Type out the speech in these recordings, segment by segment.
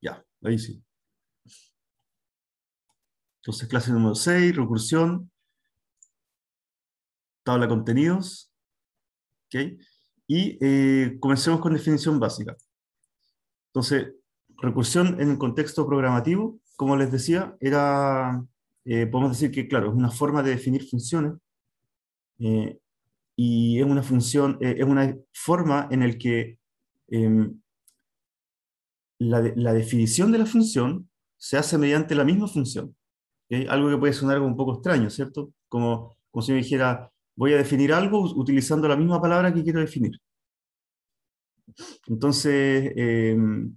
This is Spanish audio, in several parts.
Ya, ahí sí. Entonces, clase número 6, recursión, tabla de contenidos. ¿okay? Y eh, comencemos con definición básica. Entonces, recursión en el contexto programativo, como les decía, era, eh, podemos decir que, claro, es una forma de definir funciones eh, y es una función, es una forma en la que em, la, definición de la función se hace mediante la misma función. Algo que puede sonar un poco extraño, ¿cierto? Como, como si me dijera, voy a definir algo utilizando la misma palabra que quiero definir. Entonces, em,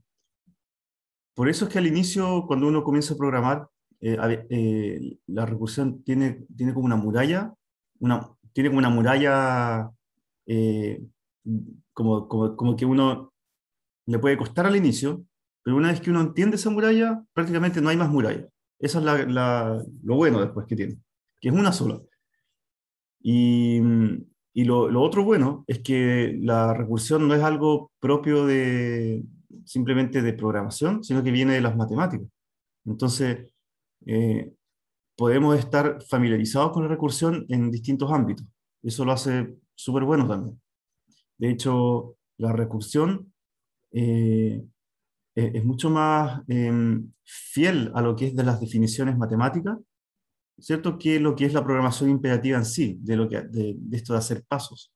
por eso es que al inicio, cuando uno comienza a programar, eh, eh, la recursión tiene, tiene como una muralla, tiene como una muralla eh, como, como, que uno le puede costar al inicio, pero una vez que uno entiende esa muralla, prácticamente no hay más muralla. Eso es la, lo bueno después que tiene, que es una sola. Y, y lo, lo, otro bueno es que la recursión no es algo propio de simplemente de programación, sino que viene de las matemáticas. Entonces, eh, podemos estar familiarizados con la recursión en distintos ámbitos. Eso lo hace súper bueno también. De hecho, la recursión eh, eh, es mucho más em, fiel a lo que es de las definiciones matemáticas, ¿cierto? Que lo que es la programación imperativa en sí, de, lo que, de, esto de hacer pasos,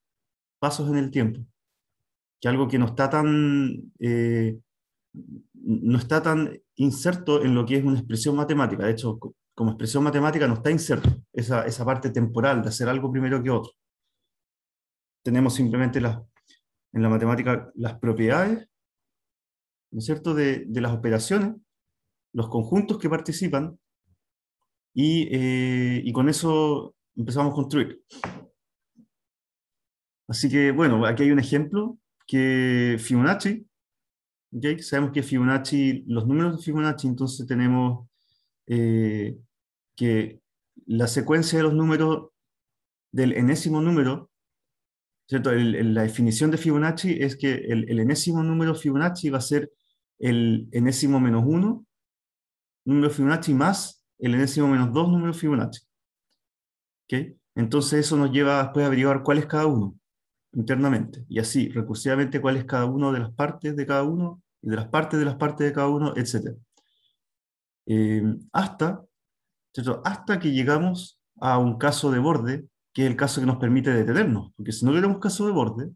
pasos en el tiempo, que algo que no está tan... Eh, no está tan inserto en lo que es una expresión matemática. De hecho, como expresión matemática no está inserto esa, esa parte temporal de hacer algo primero que otro. Tenemos simplemente las, en la matemática las propiedades cierto?, de, las operaciones, los conjuntos que participan, eh, y, con eso empezamos a construir. Así que, bueno, aquí hay un ejemplo que Fibonacci, ¿okay? sabemos que Fibonacci, los números de Fibonacci, entonces tenemos eh, que la secuencia de los números del enésimo número, ¿cierto? la definición de Fibonacci es que el, el, enésimo número Fibonacci va a ser el enésimo menos 1, número Fibonacci, más el enésimo menos 2, número Fibonacci. ¿Okay? Entonces eso nos lleva después a averiguar cuál es cada uno internamente, y así recursivamente cuál es cada uno de las partes de cada uno, y de las partes de las partes de cada uno, etc. Em, hasta, hasta que llegamos a un caso de borde, que es el caso que nos permite detenernos, porque si no tuviéramos caso de borde,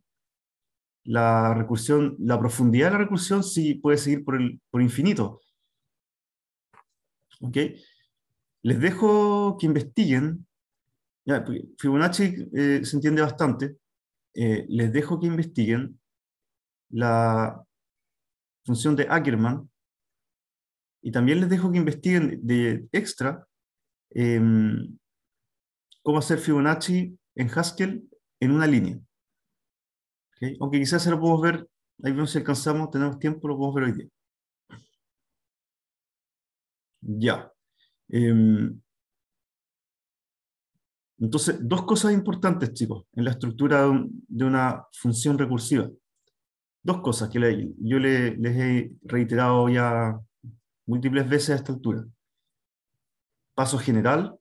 la recursión, la profundidad de la recursión sí puede seguir por, el, por infinito. ¿Ok? Les dejo que investiguen. Fibonacci eh, se entiende bastante. Eh, les dejo que investiguen la función de Ackermann y también les dejo que investiguen de extra em, cómo hacer Fibonacci en Haskell en una línea. Aunque quizás se lo podemos ver, ahí vemos si alcanzamos, tenemos tiempo, lo podemos ver hoy día. Ya. Em, entonces, dos cosas importantes, chicos, en la estructura de, una función recursiva. Dos cosas que le, yo les he reiterado ya múltiples veces a esta altura. Paso general,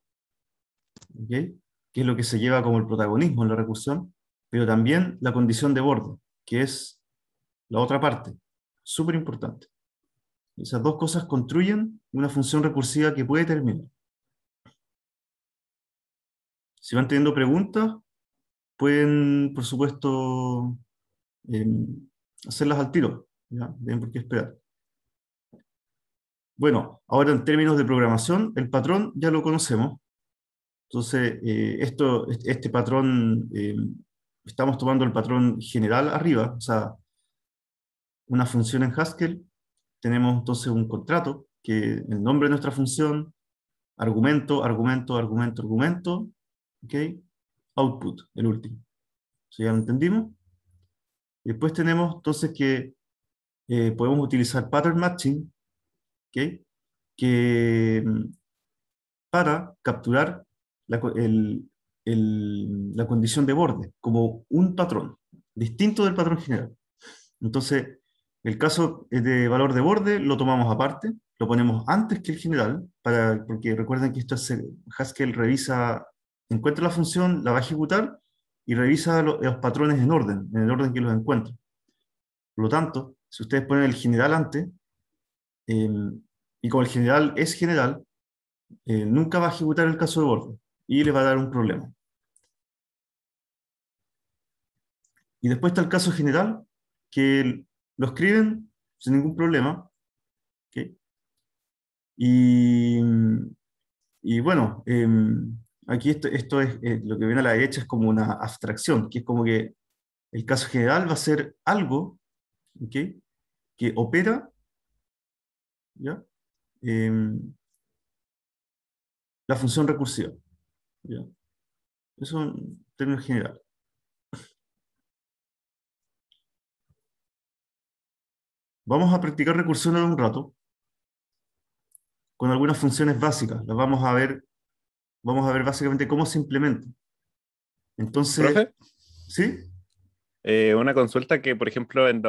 ¿okay? que es lo que se lleva como el protagonismo en la recursión, pero también la condición de borde, que es la otra parte, súper importante. Esas dos cosas construyen una función recursiva que puede terminar. Si van teniendo preguntas, pueden, por supuesto, em, hacerlas al tiro. ¿ya? Deben por qué esperar. Bueno, ahora en términos de programación, el patrón ya lo conocemos. Entonces, eh, esto, este patrón em, estamos tomando el patrón general arriba, o sea, una función en Haskell, tenemos entonces un contrato, que el nombre de nuestra función, argumento, argumento, argumento, argumento, ¿ok? Output, el último. ya lo entendimos? Después tenemos entonces que eh, podemos utilizar pattern matching, ¿ok? Que mm, para capturar el, la condición de borde como un patrón, distinto del patrón general. Entonces, el caso de valor de borde lo tomamos aparte, lo ponemos antes que el general, para, porque recuerden que esto Haskell revisa, encuentra la función, la va a ejecutar y revisa los, patrones en orden, en el orden que los encuentra. Por lo tanto, si ustedes ponen el general antes, em, y como el general es general, eh, nunca va a ejecutar el caso de borde y le va a dar un problema. Y después está el caso general, que lo escriben sin ningún problema. Y, bueno, em, aquí esto, es eh, lo que viene a la derecha, es como una abstracción, que es como que el caso general va a ser algo que opera ¿ya? Em, la función recursiva. ¿ya? Eso en términos generales. Vamos a practicar recursión en un rato con algunas funciones básicas. Las vamos a ver, vamos a ver básicamente cómo se implementa. Entonces, ¿sí? Eh, una consulta que, por ejemplo, en,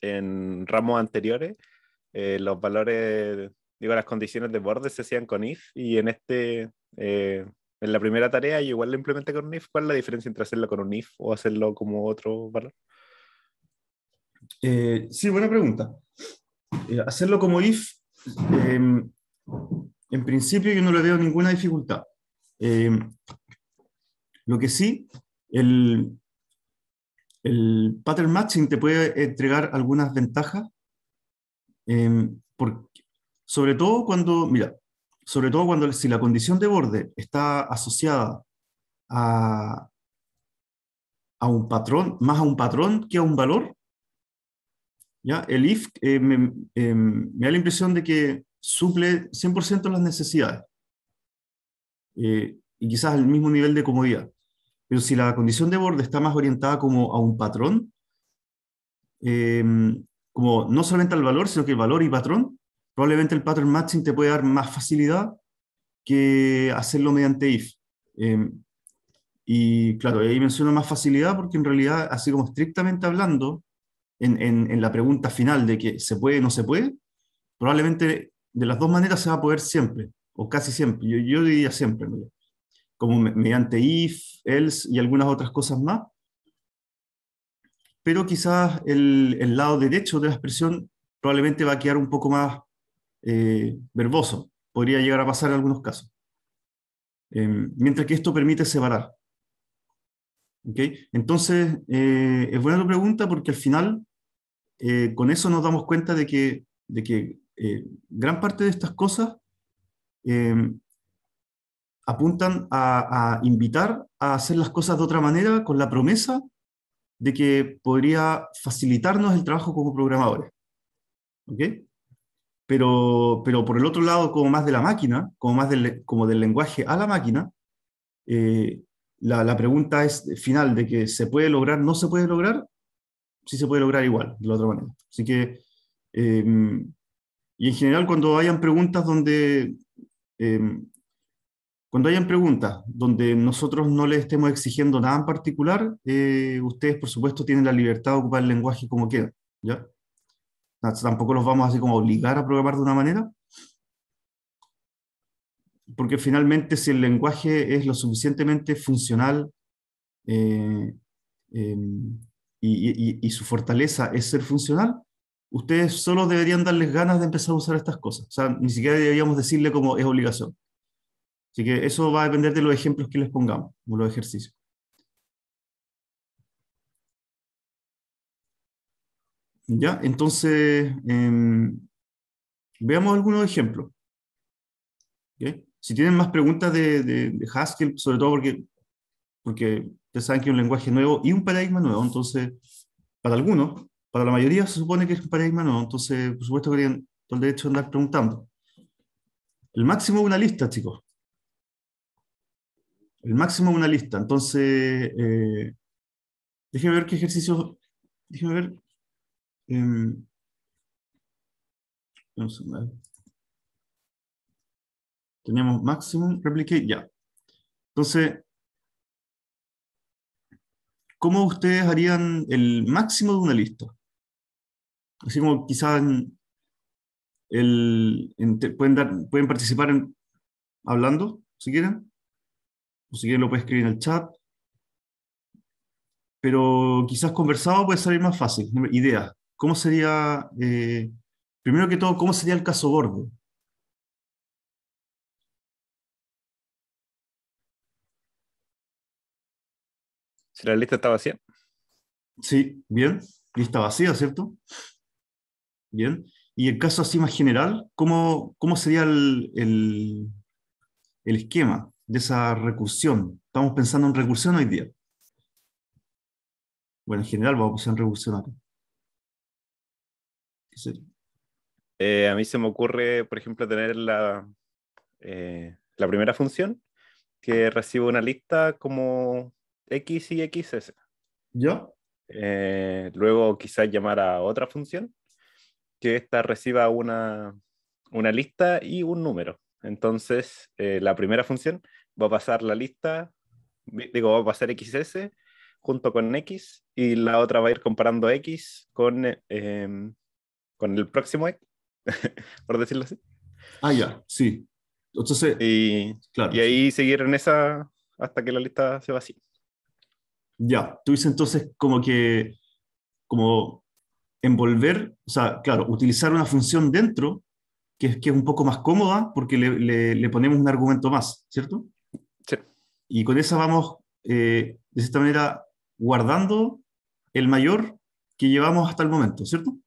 en ramos anteriores, eh, los valores, digo, las condiciones de borde se hacían con if y en este, eh, en la primera tarea, igual lo implementé con if. ¿Cuál es la diferencia entre hacerlo con un if o hacerlo como otro valor? Eh, sí, buena pregunta. Eh, hacerlo como if, em, en principio yo no le veo ninguna dificultad. Em, lo que sí, el, pattern matching te puede entregar algunas ventajas, em, sobre todo cuando, mira, sobre todo cuando si la condición de borde está asociada a, a un patrón, más a un patrón que a un valor, ¿ya? El IF eh, em, me, da la impresión de que suple 100% las necesidades eh, y quizás al mismo nivel de comodidad. Pero si la condición de borde está más orientada como a un patrón, em, como no solamente al valor, sino que el valor y patrón, probablemente el pattern matching te puede dar más facilidad que hacerlo mediante IF. Em, y claro, ahí menciono más facilidad porque en realidad, así como estrictamente hablando, en, en, la pregunta final de que se puede o no se puede, probablemente de las dos maneras se va a poder siempre, o casi siempre, yo, yo diría siempre, como mediante if, else y algunas otras cosas más. Pero quizás el, el, lado derecho de la expresión probablemente va a quedar un poco más eh, verboso, podría llegar a pasar en algunos casos. Em, mientras que esto permite separar. Entonces, eh, es buena la pregunta porque al final eh, con eso nos damos cuenta de que, eh, gran parte de estas cosas em, apuntan a, invitar a hacer las cosas de otra manera con la promesa de que podría facilitarnos el trabajo como programadores. Pero, por el otro lado, como más de la máquina, como más del, como del lenguaje a la máquina, eh, la, la pregunta es final de que se puede lograr, no se puede lograr, sí se puede lograr igual, de la otra manera. Así que, em, y en general, cuando hayan preguntas donde, em, cuando hayan preguntas donde nosotros no les estemos exigiendo nada en particular, eh, ustedes, por supuesto, tienen la libertad de ocupar el lenguaje como quieran, ¿ya? Tampoco los vamos así como a obligar a programar de una manera, porque finalmente si el lenguaje es lo suficientemente funcional, eh, em, y, su fortaleza es ser funcional, ustedes solo deberían darles ganas de empezar a usar estas cosas. O sea, ni siquiera deberíamos decirle como es obligación. Así que eso va a depender de los ejemplos que les pongamos, o los ejercicios. Ya, entonces, em, veamos algunos ejemplos. Si tienen más preguntas de, de Haskell, sobre todo porque porque Ustedes saben que es un lenguaje nuevo y un paradigma nuevo, entonces, para algunos, para la mayoría se supone que es un paradigma nuevo, entonces, por supuesto querían todo el derecho de andar preguntando. El máximo de una lista, chicos. El máximo de una lista, entonces, eh, déjenme ver qué ejercicio... déjenme ver. Eh, em, máximo ya. Entonces, ¿Cómo ustedes harían el máximo de una lista? Así como quizás pueden, participar hablando, si quieren. O si quieren lo pueden escribir en el chat. Pero quizás conversado puede salir más fácil. Idea. ¿Cómo sería, eh, primero que todo, cómo sería el caso gordo? Si la lista está vacía. Sí, bien. Lista vacía, ¿cierto? Bien. Y en caso así más general, ¿cómo, cómo sería el, esquema de esa recursión? Estamos pensando en recursión hoy día. Bueno, en general vamos a pensar en recursión acá. Eh, a mí se me ocurre, por ejemplo, tener la, eh, la primera función que recibe una lista como X y XS. ¿Yo? Eh, luego quizás llamar a otra función, que esta reciba una, lista y un número. Entonces, eh, la primera función va a pasar la lista, digo, va a pasar XS junto con X y la otra va a ir comparando X con, em, con el próximo X, por decirlo así. Ah, ya, sí. Entonces, y, claro, y ahí seguir en esa hasta que la lista se vacíe. Ya, tú dices entonces como que, como envolver, o sea, claro, utilizar una función dentro que es, que es un poco más cómoda porque le, le, ponemos un argumento más, ¿cierto? Sí. Y con esa vamos, eh, de esta manera, guardando el mayor que llevamos hasta el momento, ¿cierto?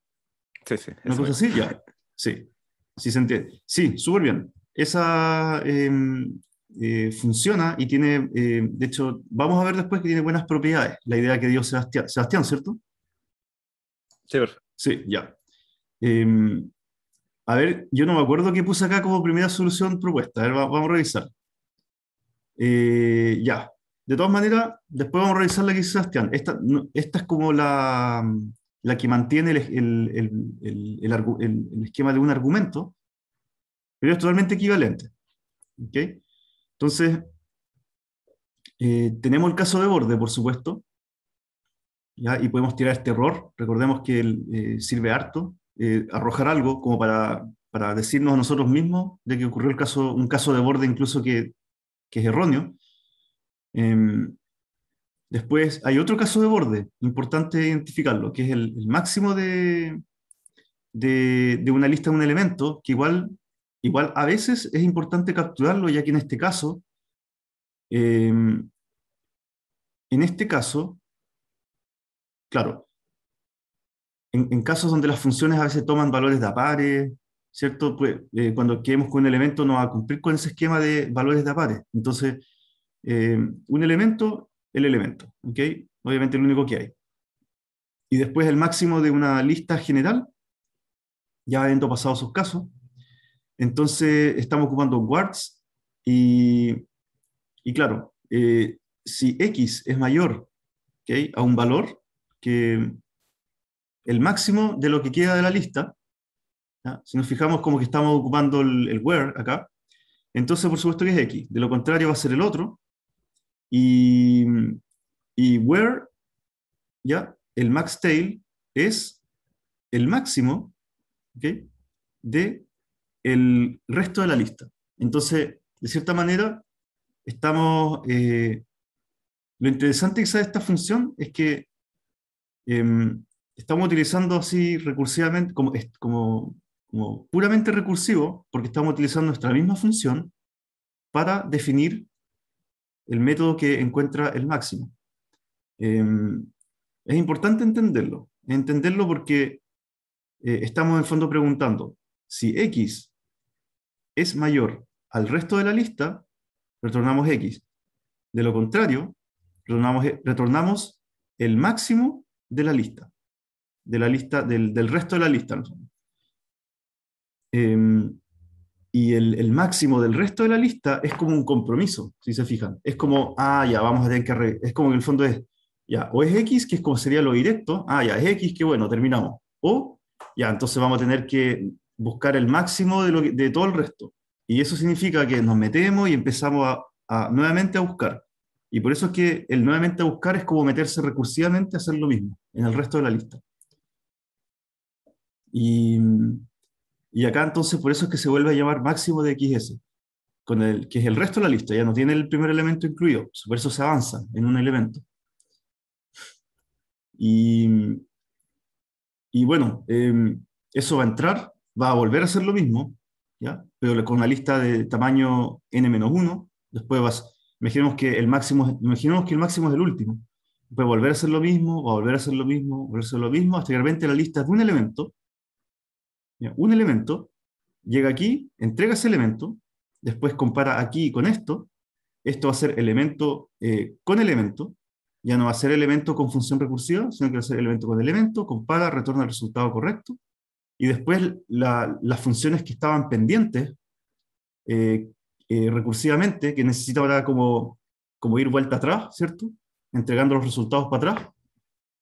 Sí, sí. Una cosa así, ya. Sí, sí se Sí, súper bien. Esa, em, eh, funciona y tiene, eh, de hecho, vamos a ver después que tiene buenas propiedades, la idea que dio Sebastián, ¿cierto? Sí, Sí, ya. Em, a ver, yo no me acuerdo qué puse acá como primera solución propuesta, a ver, vamos a revisar. Eh, ya, de todas maneras, después vamos a revisar la que dice Sebastián. Esta, es como la, la que mantiene el, el, el, el, esquema de un argumento, pero es totalmente equivalente. ¿okay? Entonces, eh, tenemos el caso de borde, por supuesto, y podemos tirar este error. Recordemos que eh, sirve harto eh, arrojar algo como para, para, decirnos a nosotros mismos de que ocurrió el caso, un caso de borde incluso que, es erróneo. Em, después hay otro caso de borde, importante identificarlo, que es el, máximo de, de, de, una lista de un elemento, que igual igual a veces es importante capturarlo, ya que en este caso, em, en este caso, claro, en, casos donde las funciones a veces toman valores de apares, ¿cierto? Pues, eh, cuando queremos con un elemento no va a cumplir con ese esquema de valores de apares. Entonces, em, un elemento, el elemento, ¿ok? Obviamente el único que hay. Y después el máximo de una lista general, ya habiendo pasado sus casos, entonces, estamos ocupando wards y, claro, eh, si X es mayor a un valor que el máximo de lo que queda de la lista, si nos fijamos como que estamos ocupando el, el where acá, entonces por supuesto que es X, de lo contrario va a ser el otro, y, where, ¿ya? el max tail es el máximo de el resto de la lista. Entonces, de cierta manera, estamos... Eh, lo interesante de esta función es que em, estamos utilizando así recursivamente, como, como, puramente recursivo, porque estamos utilizando nuestra misma función para definir el método que encuentra el máximo. Em, es importante entenderlo, entenderlo porque eh, estamos en fondo preguntando si x es mayor al resto de la lista, retornamos X. De lo contrario, retornamos, eh, el máximo de la lista, de la lista del, resto de la lista. ¿no? Eh, y el, máximo del resto de la lista es como un compromiso, si se fijan. Es como, ah, ya, vamos a tener que... es como que el fondo es, ya, o es X, que es como sería lo directo, ah, ya, es X, que bueno, terminamos. O, ya, entonces vamos a tener que buscar el máximo de, todo el resto. Y eso significa que nos metemos y empezamos a, nuevamente a buscar. Y por eso es que el nuevamente a buscar es como meterse recursivamente a hacer lo mismo en el resto de la lista. Y, acá entonces por eso es que se vuelve a llamar máximo de XS, con el, que es el resto de la lista, ya no tiene el primer elemento incluido, por eso se avanza en un elemento. Y, bueno, eh, eso va a entrar va a volver a hacer lo mismo, ¿ya? pero con la lista de tamaño n-1, después vas, imaginemos que, el máximo, que el máximo es el último, a volver a hacer lo mismo, va a volver a hacer lo mismo, volver a hacer lo mismo, hasta que realmente la lista de un elemento, un elemento, llega aquí, entrega ese elemento, después compara aquí con esto, esto va a ser elemento eh, con elemento, ya no va a ser elemento con función recursiva, sino que va a ser elemento con elemento, compara, retorna el resultado correcto, y después las funciones que estaban pendientes eh, eh, recursivamente, que necesita ahora como, como ir vuelta atrás, ¿cierto? Entregando los resultados para atrás.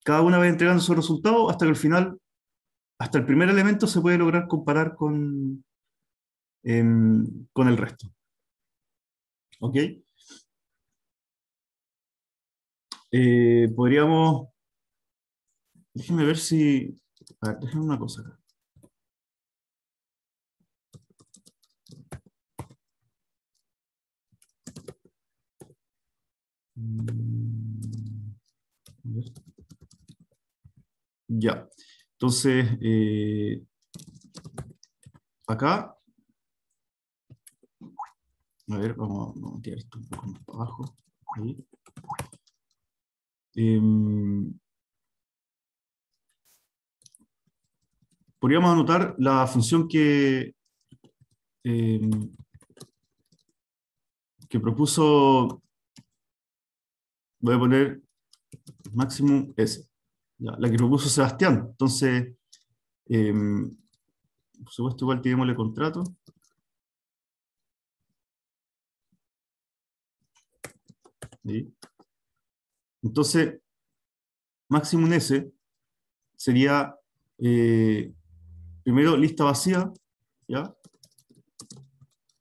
Cada una vez entregando su resultado hasta que al final, hasta el primer elemento se puede lograr comparar con, em, con el resto. ¿Ok? Eh, podríamos... Déjenme ver si... déjenme una cosa acá. Mm, ya. Entonces, eh, acá. A ver, vamos, a tirar esto un poco más abajo. Ahí. Em, podríamos anotar la función que, em, que propuso voy a poner máximo S, la que propuso Sebastián. Entonces, em, por supuesto, igual tenemos el contrato. Entonces, máximo S sería eh, primero lista vacía, ¿ya?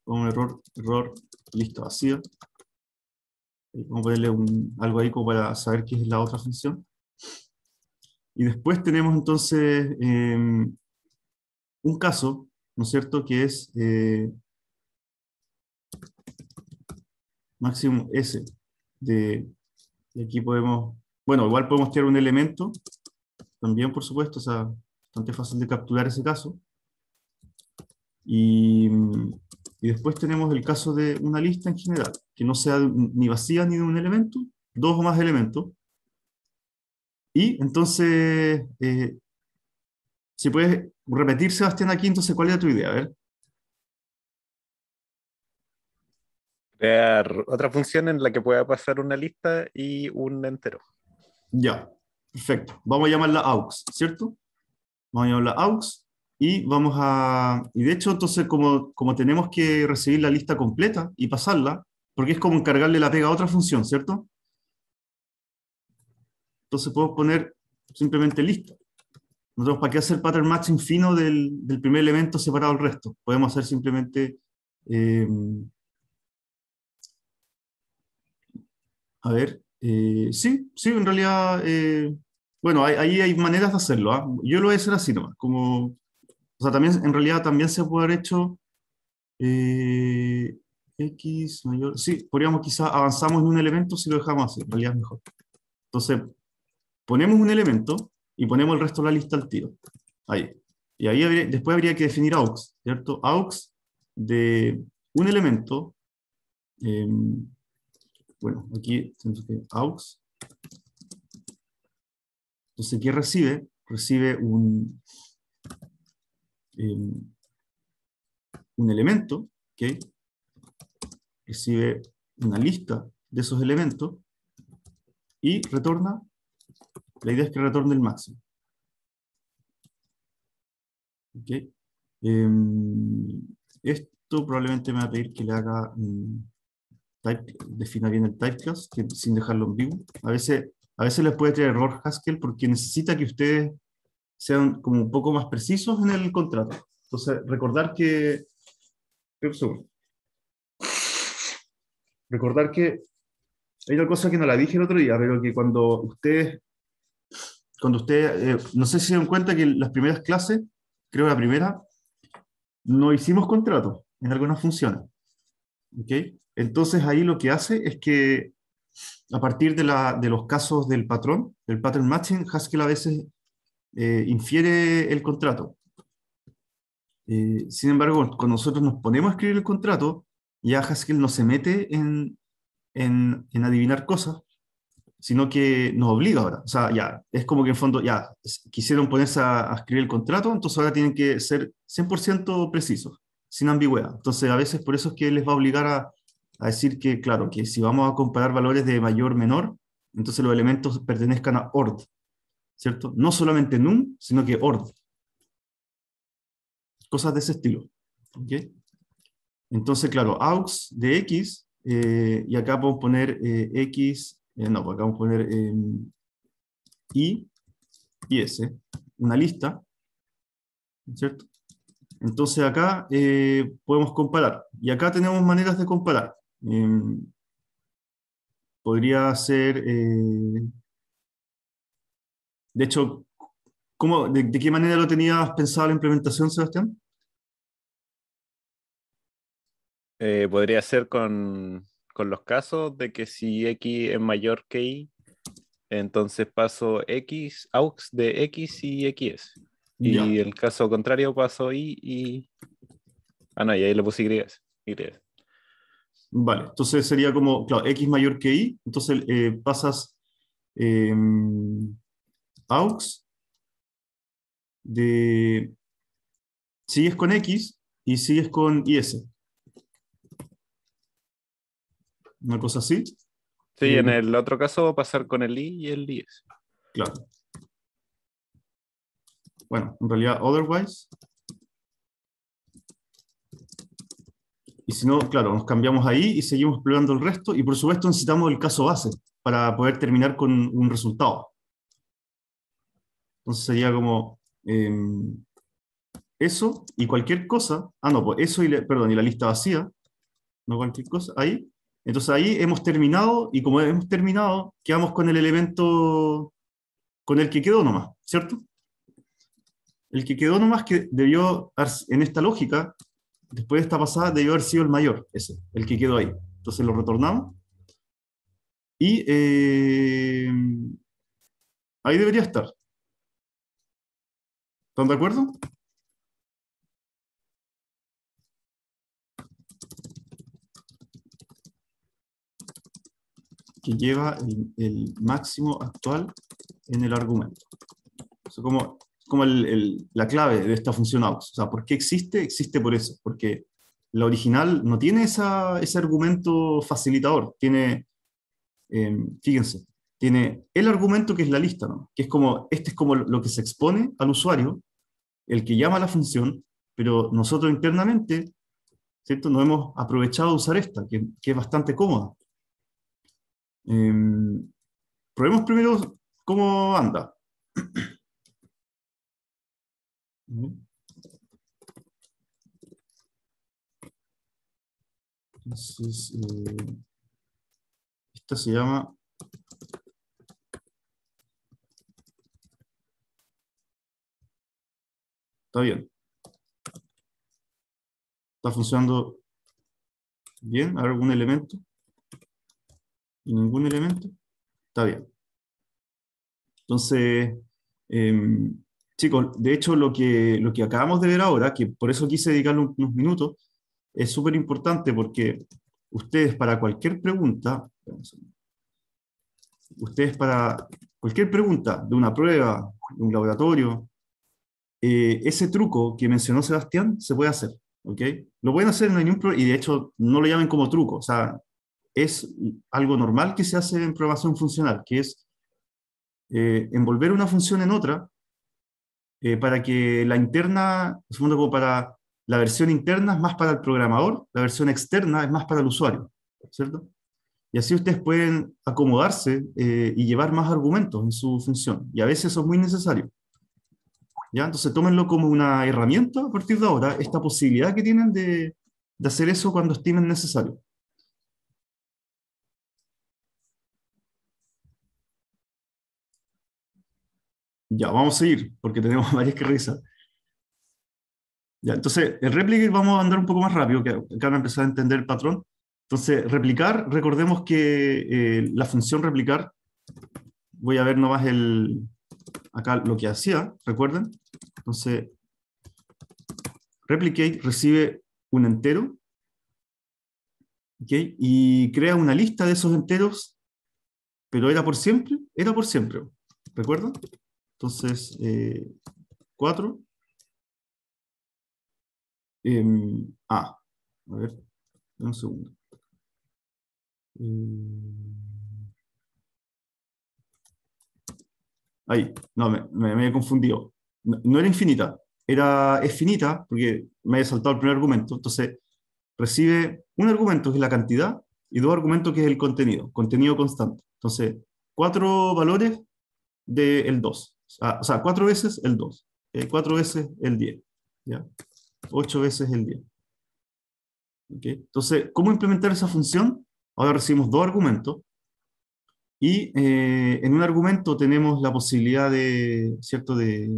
Con error, error, lista vacía vamos a ponerle algo ahí como para saber qué es la otra función. Y después tenemos entonces em, un caso, ¿no es cierto?, que es eh, máximo S. De, aquí podemos, bueno, igual podemos tirar un elemento, también por supuesto, o sea, bastante fácil de capturar ese caso. Y y después tenemos el caso de una lista en general, que no sea ni vacía ni de un elemento, dos o más elementos. Y entonces, eh, si puedes repetir, Sebastián, aquí, entonces, ¿cuál era tu idea? A ver. Crear otra función en la que pueda pasar una lista y un entero. Ya, perfecto. Vamos a llamarla aux, ¿cierto? Vamos a llamarla aux y vamos a, y de hecho, entonces, como, como tenemos que recibir la lista completa y pasarla, porque es como encargarle la pega a otra función, ¿cierto? Entonces puedo poner simplemente lista. nosotros para qué hacer pattern matching fino del, primer elemento separado del resto. Podemos hacer simplemente... Eh, a ver, eh, sí, sí, en realidad... Eh, bueno, ahí hay, maneras de hacerlo. ¿ah? Yo lo voy a hacer así nomás, como o sea, también, en realidad también se puede haber hecho eh, X mayor. Sí, podríamos quizás avanzamos en un elemento si lo dejamos así, en realidad es mejor. Entonces, ponemos un elemento y ponemos el resto de la lista al tiro. Ahí. Y ahí después habría que definir aux, ¿cierto? Aux de un elemento. Em, bueno, aquí tenemos aux. Entonces, ¿qué recibe? Recibe un, Em, un elemento que recibe una lista de esos elementos y retorna, la idea es que retorne el máximo. Em, esto probablemente me va a pedir que le haga, defina bien el type class sin dejarlo en A veces, a veces les puede traer error Haskell porque necesita que ustedes sean como un poco más precisos en el contrato. Entonces, recordar que... Recordar que hay una cosa que no la dije el otro día, pero que cuando ustedes, cuando usted... Eh, no sé si se dan cuenta que las primeras clases, creo la primera, no hicimos contrato en algunas funciones. ¿okay? Entonces ahí lo que hace es que a partir de, la, de los casos del patrón, del pattern matching, Haskell a veces eh, infiere el contrato. Eh, sin embargo, cuando nosotros nos ponemos a escribir el contrato, ya Haskell no se mete en, adivinar cosas, sino que nos obliga ahora. O sea, ya, es como que en fondo, ya, quisieron ponerse a, escribir el contrato, entonces ahora tienen que ser 100% precisos, sin ambigüedad. Entonces, a veces por eso es que les va a obligar a, a decir que, claro, que si vamos a comparar valores de mayor-menor, entonces los elementos pertenezcan a ORD, ¿cierto? No solamente num, sino que ord. Cosas de ese estilo. Entonces, claro, aux de x, eh, y acá podemos poner eh, x, eh, no, pues acá vamos a poner y, y s, una lista, ¿cierto? Entonces acá podemos comparar, y acá tenemos maneras de comparar. Em, podría ser de hecho, ¿cómo, de, qué manera lo tenías pensado la implementación, Sebastián? Eh, podría ser con, los casos de que si X es mayor que Y, entonces paso X, aux de X y x, Y el caso contrario paso Y y... Ah, no, y ahí le puse Y. Vale, entonces sería como, claro, X mayor que Y, entonces eh, pasas... Em, aux de si con X y sigues con IS. Una cosa así. Sí, en el otro caso va a pasar con el I y el IS. Claro. Bueno, en realidad, otherwise. Y si no, claro, nos cambiamos ahí y seguimos explorando el resto. Y por supuesto necesitamos el caso base para poder terminar con un resultado. Entonces sería como em, eso y cualquier cosa. Ah, no, pues eso y, perdón, y la lista vacía. No cualquier cosa. Ahí. Entonces ahí hemos terminado y como hemos terminado, quedamos con el elemento con el que quedó nomás, ¿cierto? El que quedó nomás que debió, en esta lógica, después de esta pasada, debió haber sido el mayor, ese, el que quedó ahí. Entonces lo retornamos. Y em, ahí debería estar. ¿Están de acuerdo? que lleva el, máximo actual en el argumento. Es como, como la clave de esta función aux. O sea, ¿por qué existe? Existe por eso, porque la original no tiene ese argumento facilitador, tiene, em, fíjense, tiene el argumento que es la lista, que es como, este es como lo que se expone al usuario el que llama la función, pero nosotros internamente, ¿cierto? No hemos aprovechado de usar esta, que, es bastante cómoda. Em, probemos primero cómo anda. Eh, esta se llama Está bien. Está funcionando bien. ¿Hay algún elemento? ningún elemento? Está bien. Entonces, em, chicos, de hecho lo que, lo que acabamos de ver ahora, que por eso quise dedicarle unos minutos, es súper importante porque ustedes para cualquier pregunta, ustedes para cualquier pregunta de una prueba, de un laboratorio, eh, ese truco que mencionó Sebastián se puede hacer, ¿ok? Lo pueden hacer en ningún y de hecho no lo llamen como truco, o sea, es algo normal que se hace en programación funcional, que es eh, envolver una función en otra eh, para que la interna, segundo para la versión interna es más para el programador, la versión externa es más para el usuario, ¿cierto? Y así ustedes pueden acomodarse y llevar más argumentos en su función, y a veces eso es muy necesario. ¿ya? Entonces tómenlo como una herramienta a partir de ahora, esta posibilidad que tienen de, hacer eso cuando estimen necesario. Ya, vamos a ir porque tenemos varias que revisar. Ya, entonces, el replicar vamos a andar un poco más rápido, que acá a empezar a entender el patrón. Entonces, replicar, recordemos que eh, la función replicar, voy a ver nomás el, acá lo que hacía, recuerden, entonces replicate recibe un entero y crea una lista de esos enteros, pero era por siempre, era por siempre, ¿recuerdan? Entonces, 4. Eh, em, ah, a ver, un segundo. Em, Ahí, no, me, me, he confundido. No, era infinita, era, es finita, porque me había saltado el primer argumento. Entonces, recibe un argumento que es la cantidad y dos argumentos que es el contenido, contenido constante. Entonces, cuatro valores del 2. O sea, cuatro veces el 2, eh, cuatro veces el 10, ¿ya? ocho veces el 10. Entonces, ¿cómo implementar esa función? Ahora recibimos dos argumentos, y eh, en un argumento tenemos la posibilidad de, ¿cierto? De,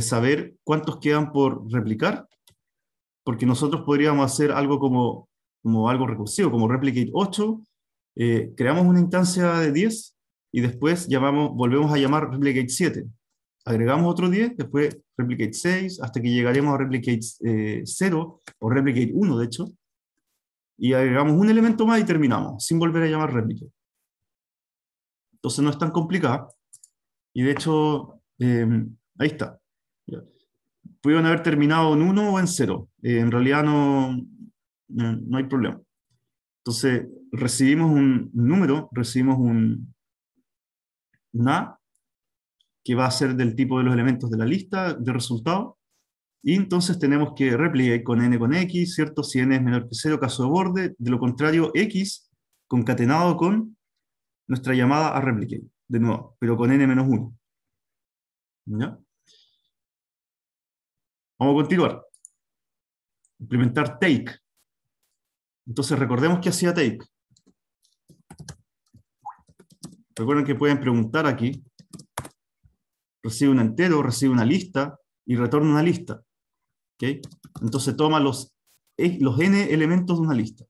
saber cuántos quedan por replicar, porque nosotros podríamos hacer algo como, como algo recursivo, como replicate 8, eh, creamos una instancia de 10 y después llamamos, volvemos a llamar replicate 7. Agregamos otro 10, después replicate 6, hasta que llegaremos a replicate 0 eh, o replicate 1, de hecho, y agregamos un elemento más y terminamos, sin volver a llamar replicate. Entonces no es tan complicada. Y de hecho, eh, ahí está. Pudieron haber terminado en 1 o en 0. Eh, en realidad no, no, hay problema. Entonces, recibimos un número, recibimos un, A, que va a ser del tipo de los elementos de la lista de resultado. Y entonces tenemos que replicar con n con x, ¿cierto? Si n es menor que 0, caso de borde. De lo contrario, x concatenado con nuestra llamada a replicate, de nuevo, pero con n-1. ¿Ya? Vamos a continuar. Implementar take. Entonces recordemos que hacía take. Recuerden que pueden preguntar aquí. Recibe un entero, recibe una lista y retorna una lista. ¿Okay? Entonces toma los, e, los n elementos de una lista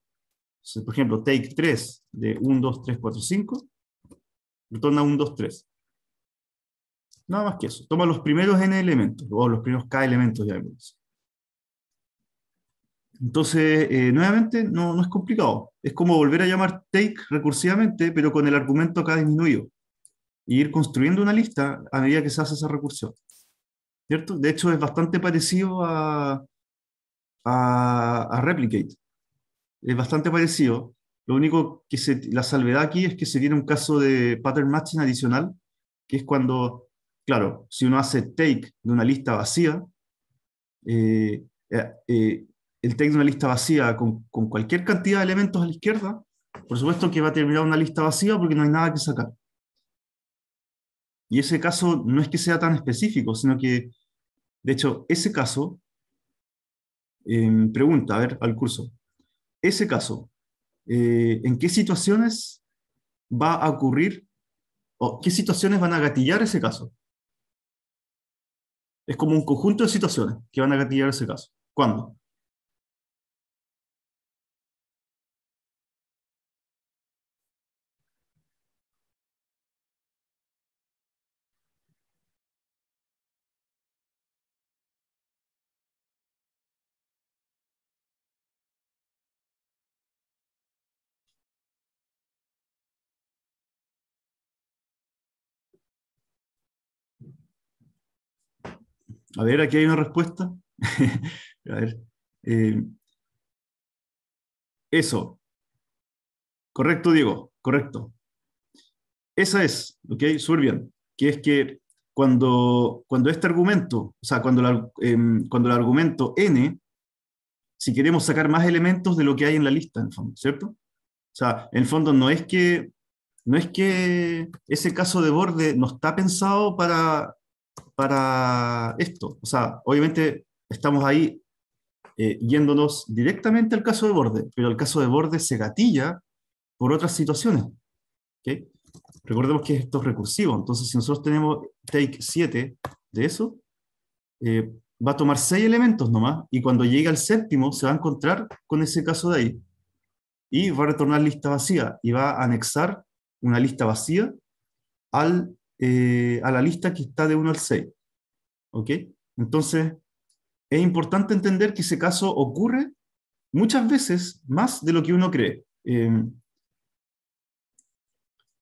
por ejemplo, take 3 de 1, 2, 3, 4, 5, retorna 1, 2, 3. Nada más que eso. Toma los primeros n elementos, o los primeros k elementos, de algunos. Entonces, eh, nuevamente, no, es complicado. Es como volver a llamar take recursivamente, pero con el argumento k disminuido. Y ir construyendo una lista a medida que se hace esa recursión. ¿Cierto? De hecho, es bastante parecido a, a replicate es bastante parecido. Lo único que se, la salvedad aquí es que se tiene un caso de pattern matching adicional, que es cuando, claro, si uno hace take de una lista vacía, eh, eh, eh, el take de una lista vacía con, con, cualquier cantidad de elementos a la izquierda, por supuesto que va a terminar una lista vacía porque no hay nada que sacar. Y ese caso no es que sea tan específico, sino que, de hecho, ese caso, em, pregunta, a ver, al curso, ese caso, eh, en qué situaciones va a ocurrir o qué situaciones van a gatillar ese caso. Es como un conjunto de situaciones que van a gatillar ese caso. ¿Cuándo? A ver, aquí hay una respuesta. a ver. Eh, eso. Correcto, Diego, correcto. Esa es, ¿ok? Surbian. bien. Que es que cuando, cuando este argumento, o sea, cuando, em, cuando el argumento n, si queremos sacar más elementos de lo que hay en la lista, en fondo, ¿cierto? O sea, en fondo no es que, no es que ese caso de borde no está pensado para para esto. O sea, obviamente estamos ahí eh, yéndonos directamente al caso de borde, pero el caso de borde se gatilla por otras situaciones. ¿okay? Recordemos que esto es recursivo, entonces si nosotros tenemos take 7 de eso, eh, va a tomar 6 elementos nomás, y cuando llegue al séptimo se va a encontrar con ese caso de ahí, y va a retornar lista vacía, y va a anexar una lista vacía al eh, a la lista que está de 1 al 6. ¿Ok? Entonces, es importante entender que ese caso ocurre muchas veces más de lo que uno cree, em,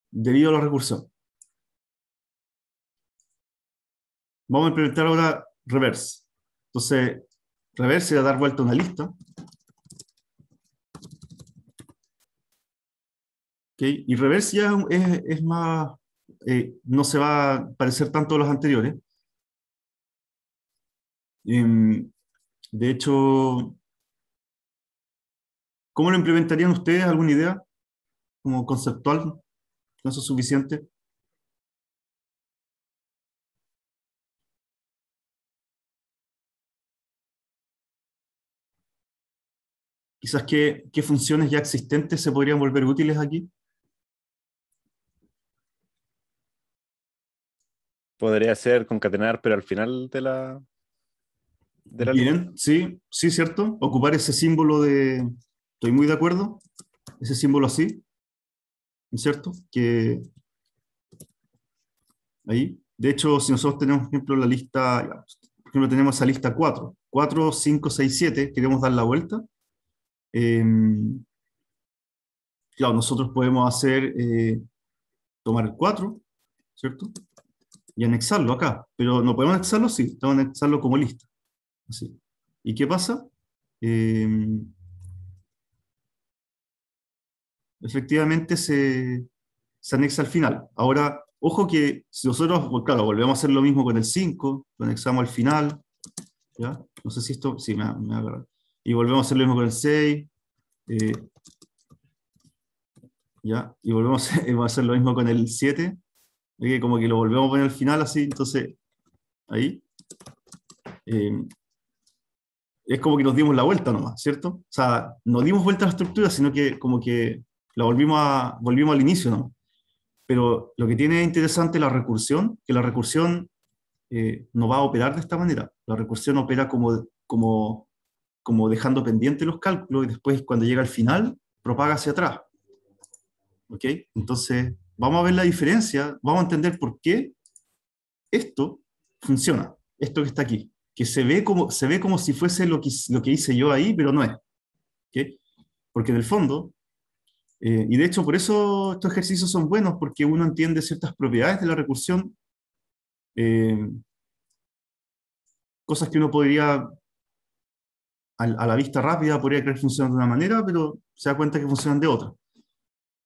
debido a los recursos. Vamos a implementar ahora reverse. Entonces, reverse era dar vuelta a una lista. ¿Okay? Y reverse ya es más eh, no se va a parecer tanto a los anteriores. Em, de hecho, ¿cómo lo implementarían ustedes? ¿Alguna idea? Como conceptual, ¿no es suficiente? Quizás qué funciones ya existentes se podrían volver útiles aquí. podría ser concatenar, pero al final de la... De la sí, sí, cierto. Ocupar ese símbolo de... Estoy muy de acuerdo. Ese símbolo así, ¿cierto? Que... Ahí. De hecho, si nosotros tenemos, por ejemplo, la lista, por ejemplo, tenemos esa lista 4, 4, 5, 6, 7, queremos dar la vuelta. Em, claro, nosotros podemos hacer, eh, tomar el 4, ¿cierto? y anexarlo acá, pero no podemos anexarlo, sí, tenemos que anexarlo como lista. ¿Y qué pasa? Em, efectivamente se, se, anexa al final. Ahora, ojo que si nosotros, pues, claro, volvemos a hacer lo mismo con el 5, lo anexamos al final, ¿ya? No sé si esto, sí, me, me agarra. Y volvemos a hacer lo mismo con el 6, eh, ¿ya? Y volvemos a hacer lo mismo con el 7, como que lo volvemos a poner al final así, entonces ahí. Eh, es como que nos dimos la vuelta nomás, ¿cierto? O sea, no dimos vuelta a la estructura, sino que como que la volvimos, a, volvimos al inicio ¿no? Pero lo que tiene interesante la recursión, que la recursión eh, no va a operar de esta manera. La recursión opera como, como, como dejando pendiente los cálculos y después cuando llega al final propaga hacia atrás. ¿Ok? Entonces, vamos a ver la diferencia, vamos a entender por qué esto funciona, esto que está aquí, que se ve como, se ve como si fuese lo que, lo que hice yo ahí, pero no es. Porque en el fondo, eh, y de hecho por eso estos ejercicios son buenos, porque uno entiende ciertas propiedades de la recursión, eh, cosas que uno podría, a, la vista rápida, podría creer funcionan de una manera, pero se da cuenta que funcionan de otra.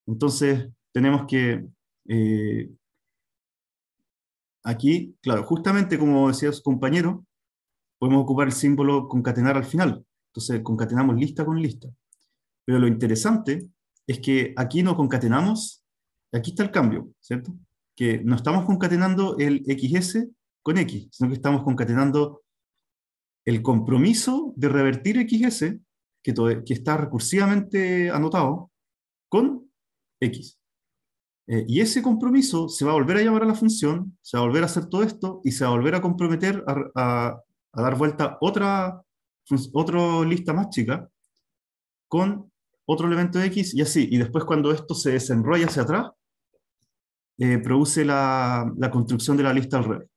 Entonces, tenemos que... Eh, aquí, claro, justamente como decía su compañero, podemos ocupar el símbolo concatenar al final. Entonces, concatenamos lista con lista. Pero lo interesante es que aquí no concatenamos, aquí está el cambio, ¿cierto? Que no estamos concatenando el XS con X, sino que estamos concatenando el compromiso de revertir XS, que está recursivamente anotado, con X. Eh, y ese compromiso se va a volver a llamar a la función, se va a volver a hacer todo esto y se va a volver a comprometer a, dar vuelta otra, otra lista más chica con otro elemento X y así. Y después cuando esto se desenrolla hacia atrás, eh, produce la, construcción de la lista al revés.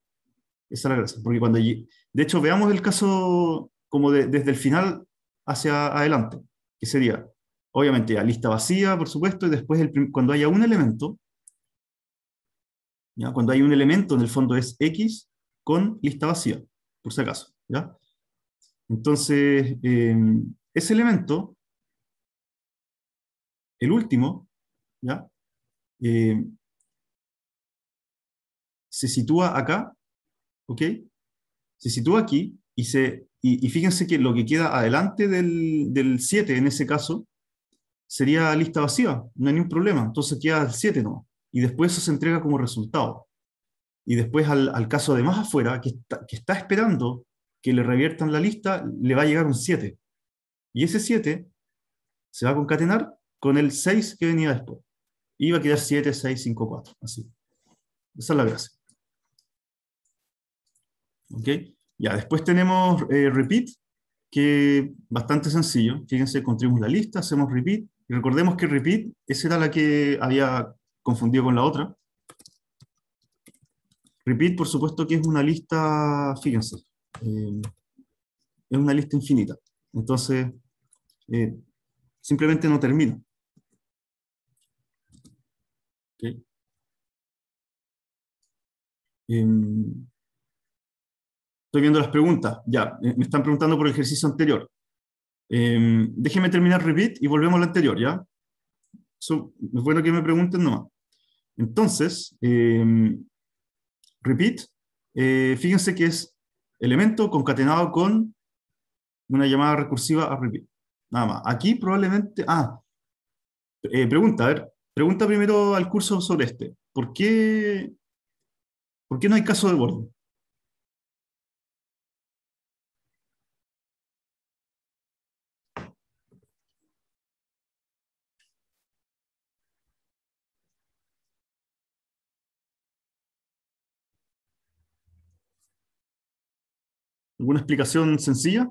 Esa es la gracia. Porque cuando, de hecho, veamos el caso como desde el final hacia adelante, que sería, obviamente la lista vacía, por supuesto, y después cuando haya un elemento, cuando hay un elemento en el fondo es X con lista vacía, por si acaso. ¿ya? Entonces, em, ese elemento, el último, ¿ya? Em, se sitúa acá, ¿ok? Se sitúa aquí y, se, y, fíjense que lo que queda adelante del, del 7 en ese caso sería lista vacía, no hay ningún problema. Entonces queda el 7 ¿no? Y después eso se entrega como resultado. Y después al, al caso de más afuera, que está, que está, esperando que le reviertan la lista, le va a llegar un 7. Y ese 7 se va a concatenar con el 6 que venía después. Y va a quedar 7, 6, 5, 4. Así. Esa es la gracia. ¿Ok? Ya, después tenemos eh, repeat, que bastante sencillo. Fíjense, construimos la lista, hacemos repeat, y recordemos que repeat, esa era la que había confundido con la otra. Repeat, por supuesto, que es una lista, fíjense, eh, es una lista infinita. Entonces, eh, simplemente no termina. Em, estoy viendo las preguntas. Ya, eh, me están preguntando por el ejercicio anterior. Eh, déjeme terminar repeat y volvemos a lo anterior, ¿ya? Eso es bueno que me pregunten nomás. Entonces, em, Repeat, eh, fíjense que es elemento concatenado con una llamada recursiva a Repeat. Nada más. Aquí probablemente... Ah, eh, pregunta, a ver. Pregunta primero al curso sobre este. ¿Por qué, ¿Por qué no hay caso de borde? ¿Alguna explicación sencilla?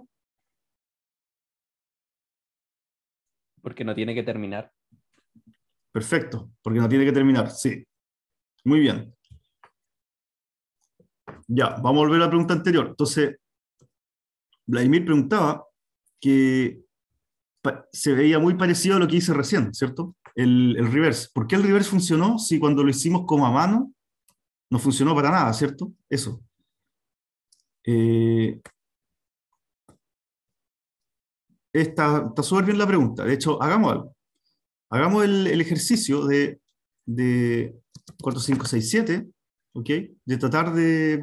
Porque no tiene que terminar. Perfecto, porque no tiene que terminar, sí. Muy bien. Ya, vamos a volver a la pregunta anterior. Entonces, Vladimir preguntaba que se veía muy parecido a lo que hice recién, ¿cierto? El, reverse. ¿Por qué el reverse funcionó si cuando lo hicimos como a mano no funcionó para nada, ¿cierto? Eso. Eh, está súper bien la pregunta. De hecho, hagamos algo. Hagamos el, ejercicio de, de 4, 5, 6, 7, ¿ok? De tratar de,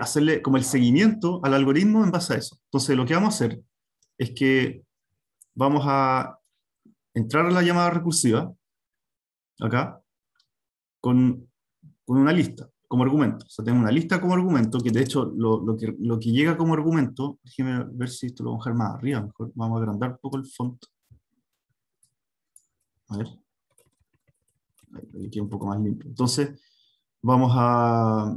hacerle como el seguimiento al algoritmo en base a eso. Entonces, lo que vamos a hacer es que vamos a entrar a la llamada recursiva, acá, con una lista como argumento. O sea, tengo una lista como argumento, que de hecho lo, que, llega como argumento, déjeme ver si esto lo vamos a dejar más arriba, mejor vamos a agrandar un poco el font. A ver. Ahí queda un poco más limpio. Entonces, vamos a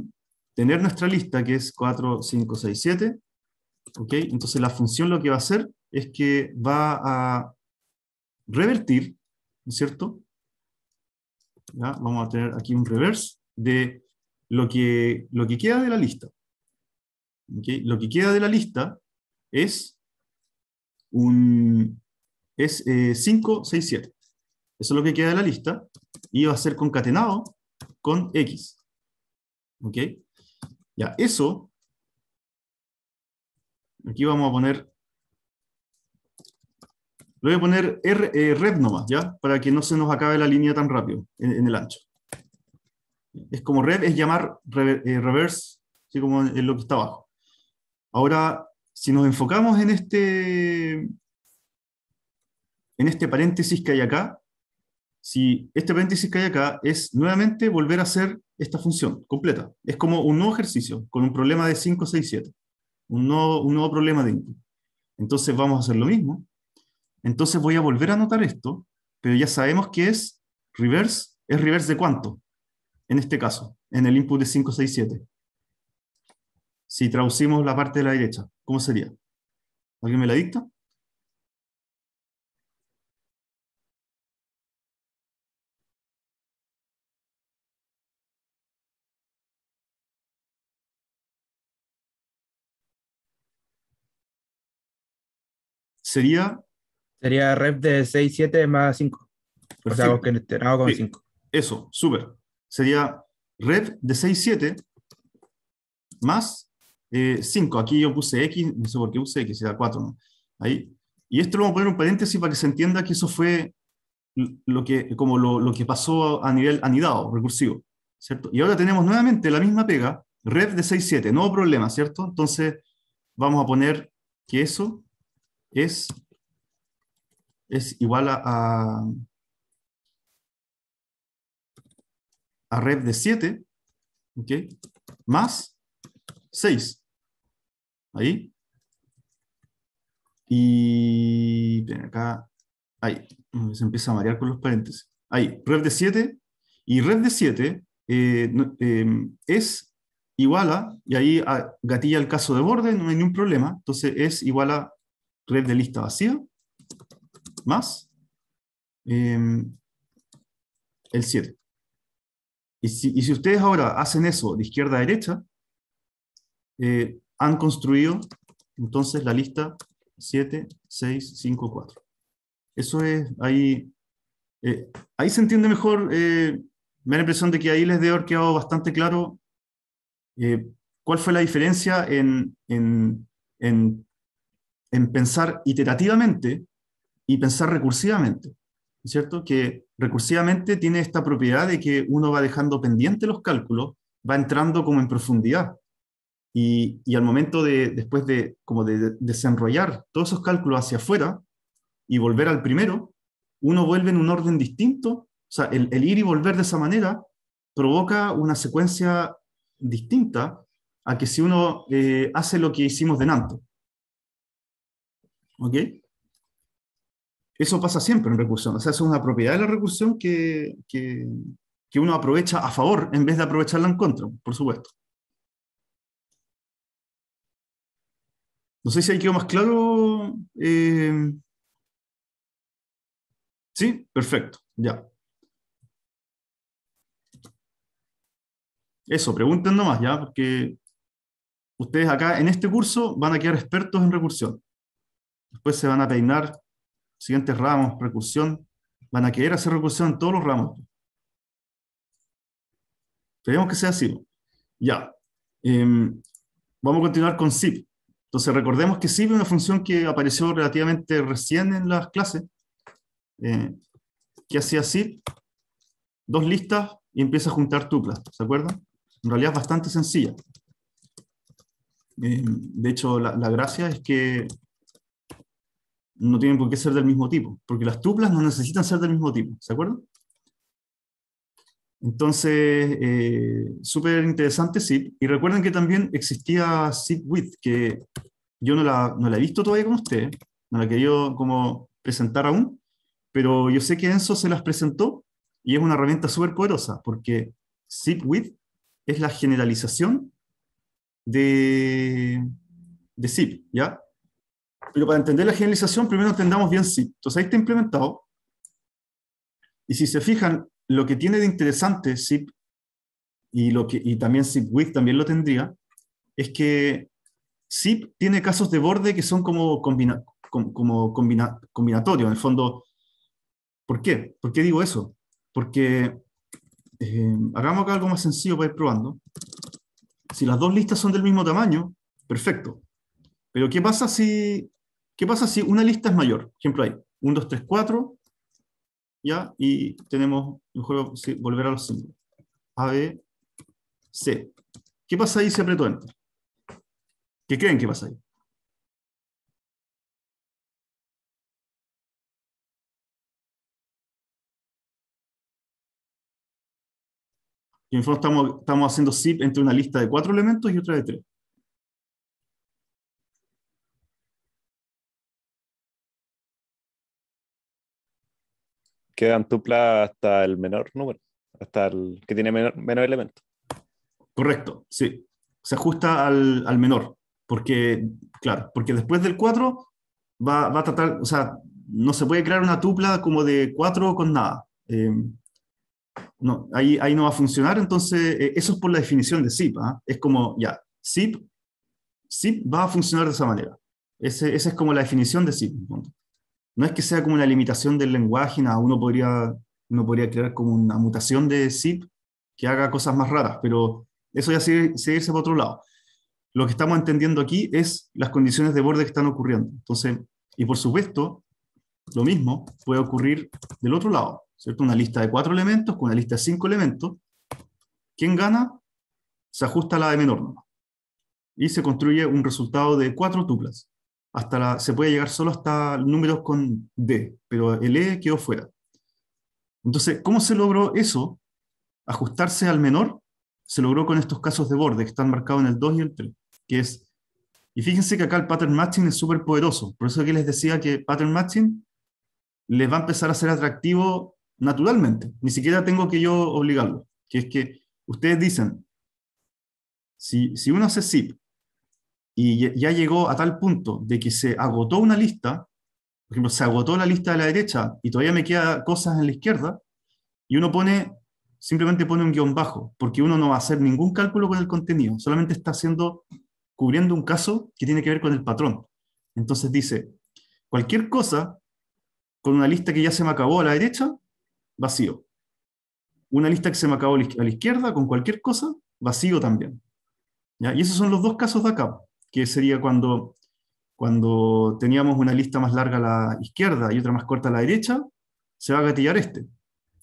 tener nuestra lista que es 4, 5, 6, 7. ¿ok? Entonces la función lo que va a hacer es que va a revertir, ¿no es cierto? ¿Ya? Vamos a tener aquí un reverse de lo que, lo que queda de la lista. Lo que queda de la lista es un es 5, 6, 7. Eso es lo que queda de la lista y va a ser concatenado con X. ¿Ok? Ya, eso, aquí vamos a poner, voy a poner R, eh, red nomás, ¿ya? Para que no se nos acabe la línea tan rápido en el ancho es como red, es llamar eh, reverse, así como en lo que está abajo. Ahora, si nos enfocamos en este, en este paréntesis que hay acá, si este paréntesis que hay acá es nuevamente volver a hacer esta función completa. Es como un nuevo ejercicio con un problema de 5, 6, 7. Un nuevo, un nuevo problema de input. Entonces vamos a hacer lo mismo. Entonces voy a volver a anotar esto, pero ya sabemos que es reverse. ¿Es reverse de cuánto? en este caso, en el input de 567. Si traducimos la parte de la derecha, ¿cómo sería? ¿Alguien me la dicta? Sería... Sería rep de 6, 7 más 5. O sea, que con 5. Eso, súper sería red de 6,7 más 5. Eh, Aquí yo puse X, no sé por qué puse X, era 4. Ahí. Y esto lo vamos a poner un paréntesis para que se entienda que eso fue lo que, como lo, que pasó a nivel anidado, recursivo. ¿cierto? Y ahora tenemos nuevamente la misma pega, red de 6,7, no problema, ¿cierto? Entonces vamos a poner que eso es, es igual a a red de 7, ¿ok? Más 6. Ahí. Y ven acá, ahí, se empieza a marear con los paréntesis. Ahí, Red de 7 y red de 7 eh, em, es igual a, y ahí ah, gatilla el caso de borde, no hay ningún problema, entonces es igual a Red de lista vacía más em, el 7. Y si, ustedes ahora hacen eso de izquierda a derecha, eh, han construido entonces la lista 7, 6, 5, 4. Eso es, ahí, eh, ahí se entiende mejor, eh, me da la impresión de que ahí les debe bastante claro cuál fue la diferencia en pensar iterativamente y pensar recursivamente cierto? Que recursivamente tiene esta propiedad de que uno va dejando pendiente los cálculos, va entrando como en profundidad. Y, al momento de, después de, como desenrollar todos esos cálculos hacia afuera y volver al primero, uno vuelve en un orden distinto. O sea, el, ir y volver de esa manera provoca una secuencia distinta a que si uno eh, hace lo que hicimos de Nanto. ¿Ok? Eso pasa siempre en recursión, o sea, eso es una propiedad de la recursión que, uno aprovecha a favor en vez de aprovecharla en contra, por supuesto. No sé si ahí quedó más claro. Eh, sí, perfecto, ya. Eso, pregunten nomás ya, porque ustedes acá en este curso van a quedar expertos en recursión. Después se van a peinar siguientes ramos, recursión, van a querer hacer recursión en todos los ramos. Esperemos que sea así. Ya. Em, vamos a continuar con zip. Entonces recordemos que zip es una función que apareció relativamente recién en las clases. Eh, que hacía zip? Dos listas y empieza a juntar tuplas. ¿Se acuerdan? En realidad es bastante sencilla. Em, de hecho, la, la gracia es que no tienen por qué ser del mismo tipo, porque las tuplas no necesitan ser del mismo tipo, ¿se acuerdo? Entonces, eh, súper interesante SIP. Y recuerden que también existía SIP With, que yo no la, he visto todavía con usted, no la he como presentar aún, pero yo sé que Enzo se las presentó y es una herramienta súper poderosa, porque SIP With es la generalización de, de SIP, ¿ya? Pero para entender la generalización, primero entendamos bien SIP. Entonces ahí está implementado. Y si se fijan, lo que tiene de interesante SIP y, lo que, también sip también lo tendría, es que SIP tiene casos de borde que son como, combina, como combinatorio, en el fondo. ¿Por qué? ¿Por qué digo eso? Porque eh, hagamos acá algo más sencillo para ir probando. Si las dos listas son del mismo tamaño, perfecto. Pero ¿qué pasa si ¿Qué pasa si una lista es mayor? Por ejemplo, hay 1, 2, 3, 4, ¿ya? Y tenemos, mejor sí, volver a los símbolos. A, B, C. ¿Qué pasa ahí si aprieto Enter? ¿Qué creen que pasa ahí? Y en fondo estamos, estamos haciendo zip entre una lista de cuatro elementos y otra de tres. quedan tuplas hasta el menor número, hasta el que tiene menor, menos elementos. Correcto, sí. Se ajusta al, menor, porque, claro, porque después del 4 va, a tratar, o sea, no se puede crear una tupla como de 4 con nada. Eh, no, ahí, ahí no va a funcionar, entonces eh, eso es por la definición de zip. ¿ah? Es como, ya, zip, va a funcionar de esa manera. Ese, esa es como la definición de zip no es que sea como una limitación del lenguaje, uno podría, podría crear como una mutación de zip que haga cosas más raras, pero eso ya se sigue irse para otro lado. Lo que estamos entendiendo aquí es las condiciones de borde que están ocurriendo. Entonces, y por supuesto, lo mismo puede ocurrir del otro lado, ¿cierto? Una lista de cuatro elementos con una lista de cinco elementos. ¿Quién gana? Se ajusta a la de menor Y se construye un resultado de cuatro tuplas hasta se puede llegar solo hasta números con D, pero el E quedó fuera. Entonces, ¿cómo se logró eso? Ajustarse al menor se logró con estos casos de borde que están marcados en el 2 y el 3, que es, y fíjense que acá el pattern matching es súper poderoso, por eso que les decía que pattern matching les va a empezar a ser atractivo naturalmente, ni siquiera tengo que yo obligarlo, que es que ustedes dicen, si, si uno hace zip y ya llegó a tal punto de que se agotó una lista, por ejemplo, se agotó la lista de la derecha y todavía me quedan cosas en la izquierda, y uno pone, simplemente pone un guión bajo, porque uno no va a hacer ningún cálculo con el contenido, solamente está haciendo, cubriendo un caso que tiene que ver con el patrón. Entonces dice, cualquier cosa con una lista que ya se me acabó a la derecha, vacío. Una lista que se me acabó a la izquierda con cualquier cosa, vacío también. Y esos son los dos casos de acá que sería cuando, cuando teníamos una lista más larga a la izquierda y otra más corta a la derecha, se va a gatillar este,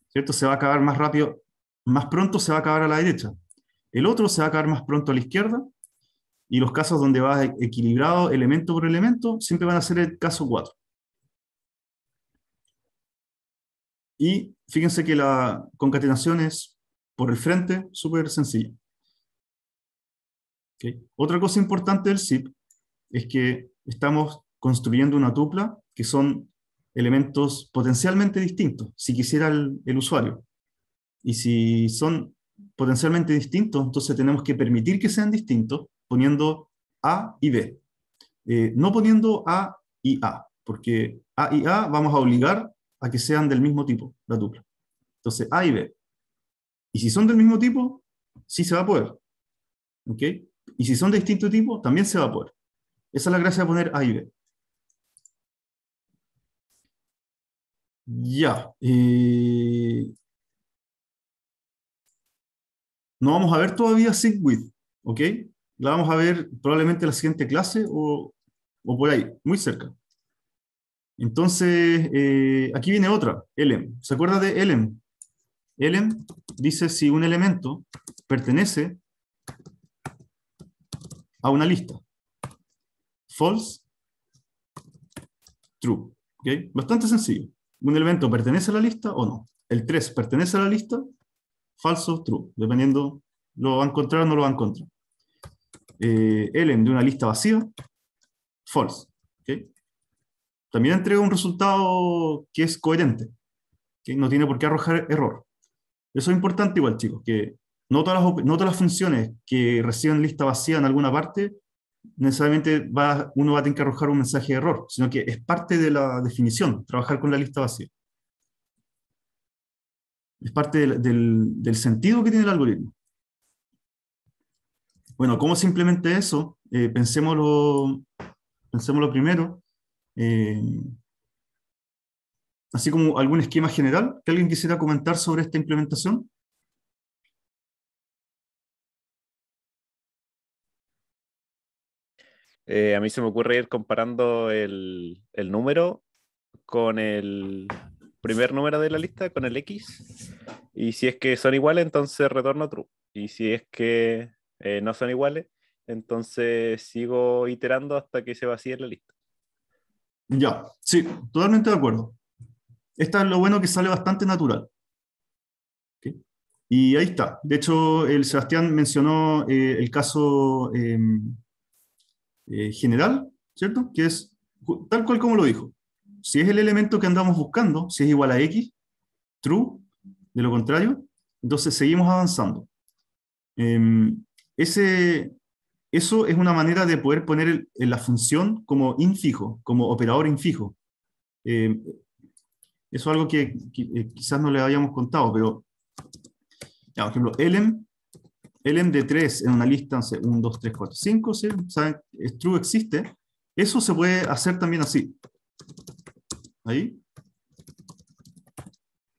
¿cierto? Se va a acabar más rápido, más pronto se va a acabar a la derecha. El otro se va a acabar más pronto a la izquierda y los casos donde va equilibrado elemento por elemento siempre van a ser el caso 4. Y fíjense que la concatenación es por el frente, súper sencilla. Otra cosa importante del zip es que estamos construyendo una tupla que son elementos potencialmente distintos, si quisiera el, usuario. Y si son potencialmente distintos, entonces tenemos que permitir que sean distintos poniendo A y B. Eh, no poniendo A y A, porque A y A vamos a obligar a que sean del mismo tipo, la tupla. Entonces, A y B. Y si son del mismo tipo, sí se va a poder. ¿Ok? Y si son de distinto tipo, también se va a poder. Esa es la gracia de poner A y B. Ya. Eh, no vamos a ver todavía SigWith, ¿ok? La vamos a ver probablemente en la siguiente clase o, por ahí, muy cerca. Entonces, eh, aquí viene otra, LM. ¿Se acuerda de LM? Ellen dice si un elemento pertenece a una lista. False, true. ¿okay? Bastante sencillo. Un elemento pertenece a la lista o no. El 3 pertenece a la lista, falso, true. Dependiendo, lo va a encontrar o no lo va a encontrar. Eh, Ellen de una lista vacía, false. ¿okay? También entrega un resultado que es coherente, que no tiene por qué arrojar error. Eso es importante igual, chicos, que no todas las, funciones que reciben lista vacía en alguna parte necesariamente va, uno va a tener que arrojar un mensaje de error, sino que es parte de la definición, trabajar con la lista vacía. Es parte del, sentido que tiene el algoritmo. Bueno, ¿cómo se implementa eso? Eh, pensémoslo, primero. Eh, así como algún esquema general que alguien quisiera comentar sobre esta implementación. Eh, a mí se me ocurre ir comparando el, el, número con el primer número de la lista, con el X. Y si es que son iguales, entonces retorno true. Y si es que eh, no son iguales, entonces sigo iterando hasta que se vacíe la lista. Ya, sí, totalmente de acuerdo. Esta es lo bueno que sale bastante natural. Y ahí está. De hecho, el Sebastián mencionó eh, el caso em, eh, general, ¿cierto? Que es tal cual como lo dijo. Si es el elemento que andamos buscando, si es igual a X, true, de lo contrario, entonces seguimos avanzando. Em, ese, eso es una manera de poder poner la función como infijo, como operador infijo. Em, eso es algo que, eh, quizás no le habíamos contado, pero, por ejemplo, elem el MD3 en una lista, 1, 2, 3, 4, 5, ¿saben? Es true existe. Eso se puede hacer también así. Ahí.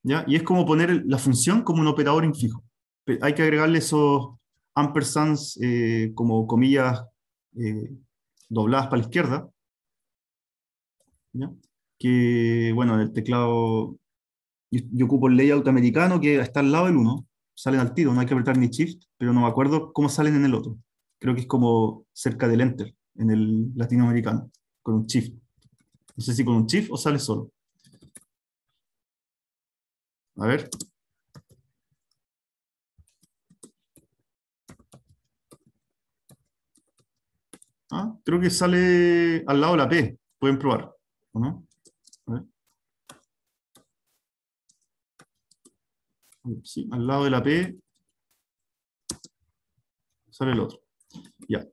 ¿Ya? Y es como poner la función como un operador infijo. Hay que agregarle esos ampersands eh, como comillas eh, dobladas para la izquierda. ¿Ya? Que, bueno, en el teclado yo, ocupo el layout americano que está al lado del 1 salen al tiro, no hay que apretar ni shift, pero no me acuerdo cómo salen en el otro. Creo que es como cerca del enter en el latinoamericano, con un shift. No sé si con un shift o sale solo. A ver. Ah, creo que sale al lado de la P. Pueden probar, ¿o ¿no? sí, al lado de la P sale el otro. Ya.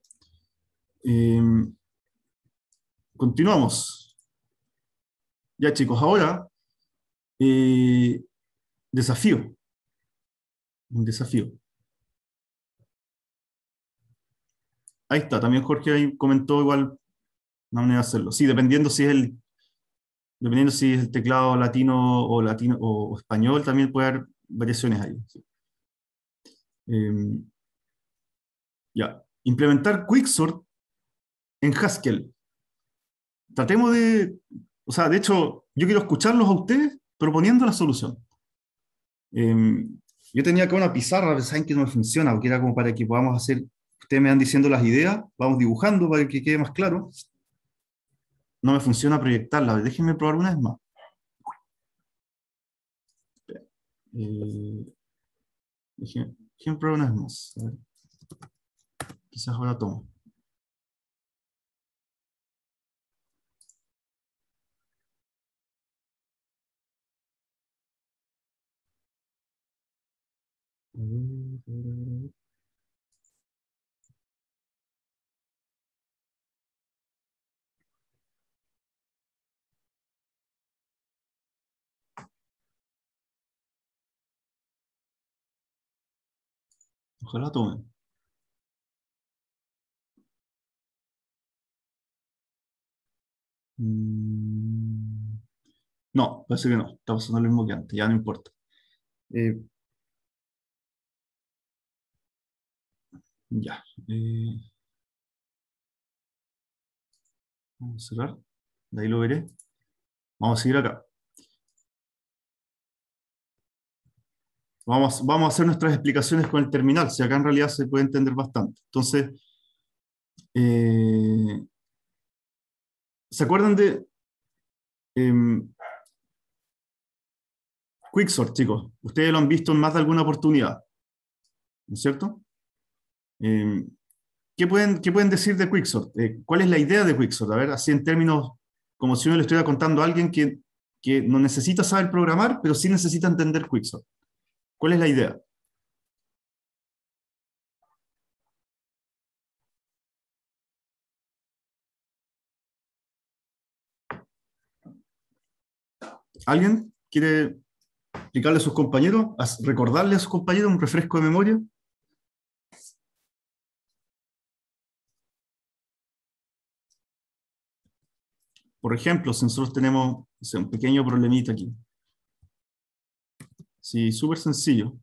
Em, continuamos. Ya chicos, ahora eh, desafío. Un desafío. Ahí está, también Jorge ahí comentó igual una manera de hacerlo. Sí, dependiendo si es el, dependiendo si es el teclado latino o latino o, o español, también puede haber variaciones ahí. Em, ya. Implementar Quicksort en Haskell. Tratemos de, o sea, de hecho, yo quiero escucharlos a ustedes proponiendo la solución. Em, yo tenía acá una pizarra, saben que no me funciona, porque era como para que podamos hacer, ustedes me van diciendo las ideas, vamos dibujando para que quede más claro. No me funciona proyectarla, déjenme probar una vez más. eh, ejemplo una Quizás ahora tomo. tomen mm. no, parece que no. Está pasando lo mismo que antes, ya no importa. Eh. ya. Eh. vamos a cerrar. De ahí lo veré. Vamos a seguir acá. Vamos, a hacer nuestras explicaciones con el terminal, si acá en realidad se puede entender bastante. Entonces, eh, ¿se acuerdan de em, Quicksort, chicos? Ustedes lo han visto en más de alguna oportunidad, ¿no es cierto? Em, ¿qué, pueden, ¿Qué pueden decir de Quicksort? Eh, ¿Cuál es la idea de Quicksort? A ver, así en términos, como si uno le estuviera contando a alguien que, que no necesita saber programar, pero sí necesita entender Quicksort. ¿Cuál es la idea? ¿Alguien quiere explicarle a sus compañeros, recordarle a sus compañeros un refresco de memoria? Por ejemplo, si nosotros tenemos un pequeño problemita aquí, Sí, súper sencillo.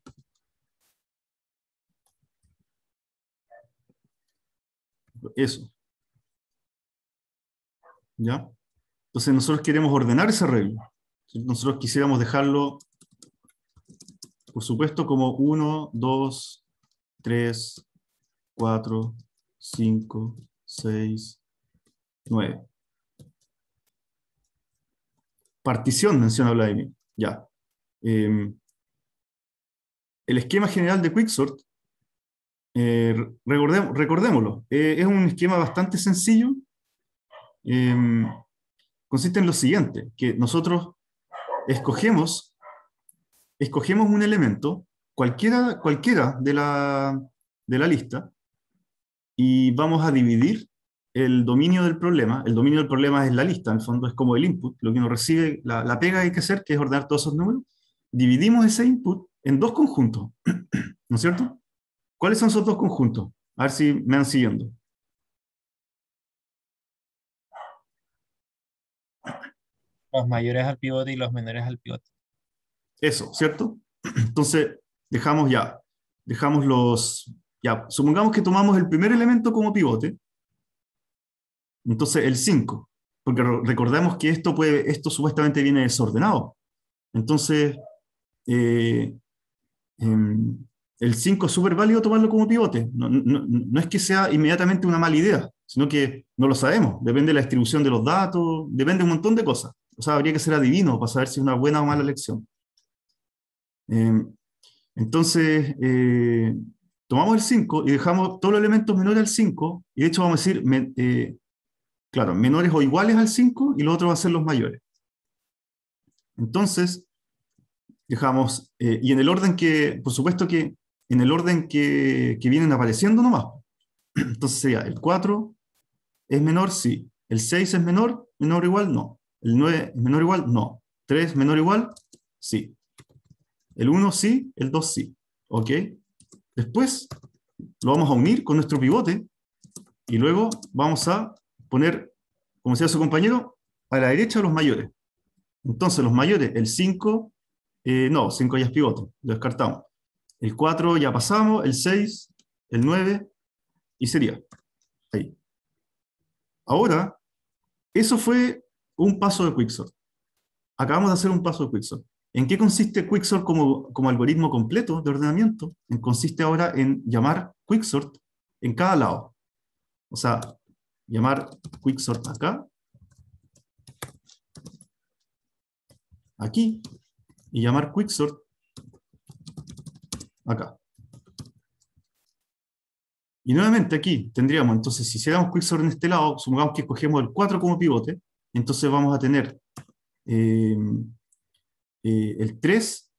Eso. ¿Ya? Entonces nosotros queremos ordenar ese arreglo. Nosotros quisiéramos dejarlo, por supuesto, como 1, 2, 3, 4, 5, 6, 9. Partición, menciona Vladimir. Ya. Em, el esquema general de Quicksort, eh, recordémoslo, eh, es un esquema bastante sencillo. Em, consiste en lo siguiente, que nosotros escogemos, escogemos un elemento, cualquiera, cualquiera de, la, de la lista, y vamos a dividir el dominio del problema. El dominio del problema es la lista, en el fondo es como el input, lo que nos recibe, la, la pega hay que hacer, que es ordenar todos esos números. Dividimos ese input en dos conjuntos, ¿no es cierto? ¿Cuáles son esos dos conjuntos? A ver si me van siguiendo. Los mayores al pivote y los menores al pivote. Eso, ¿cierto? Entonces, dejamos ya, dejamos los, ya, supongamos que tomamos el primer elemento como pivote, entonces el 5, porque recordemos que esto, puede, esto supuestamente viene desordenado. Entonces, eh, Em, el 5 es súper válido tomarlo como pivote. No, es que sea inmediatamente una mala idea, sino que no lo sabemos. Depende de la distribución de los datos, depende de un montón de cosas. O sea, habría que ser adivino para saber si es una buena o mala elección. Em, entonces, eh, tomamos el 5 y dejamos todos los elementos menores al 5, y de hecho vamos a decir, eh, claro, menores o iguales al 5, y los otros van a ser los mayores. Entonces, dejamos, eh, y en el orden que, por supuesto que, en el orden que, vienen apareciendo nomás. Entonces sería el 4 es menor, sí. El 6 es menor, menor o igual, no. El 9 es menor o igual, no. 3 menor o igual, sí. El 1 sí, el 2 sí. ¿Ok? Después lo vamos a unir con nuestro pivote y luego vamos a poner, como decía su compañero, a la derecha los mayores. Entonces los mayores, el 5, eh, no, 5 ya es pivote, lo descartamos. El 4 ya pasamos, el 6, el 9 y sería ahí. Ahora, eso fue un paso de Quicksort. Acabamos de hacer un paso de Quicksort. ¿En qué consiste Quicksort como, como algoritmo completo de ordenamiento? Consiste ahora en llamar Quicksort en cada lado. O sea, llamar Quicksort acá, aquí, y llamar quicksort acá. Y nuevamente aquí tendríamos, entonces, si hiciéramos quicksort en este lado, supongamos que escogemos el 4 como pivote, entonces vamos a tener eh, eh, el 3,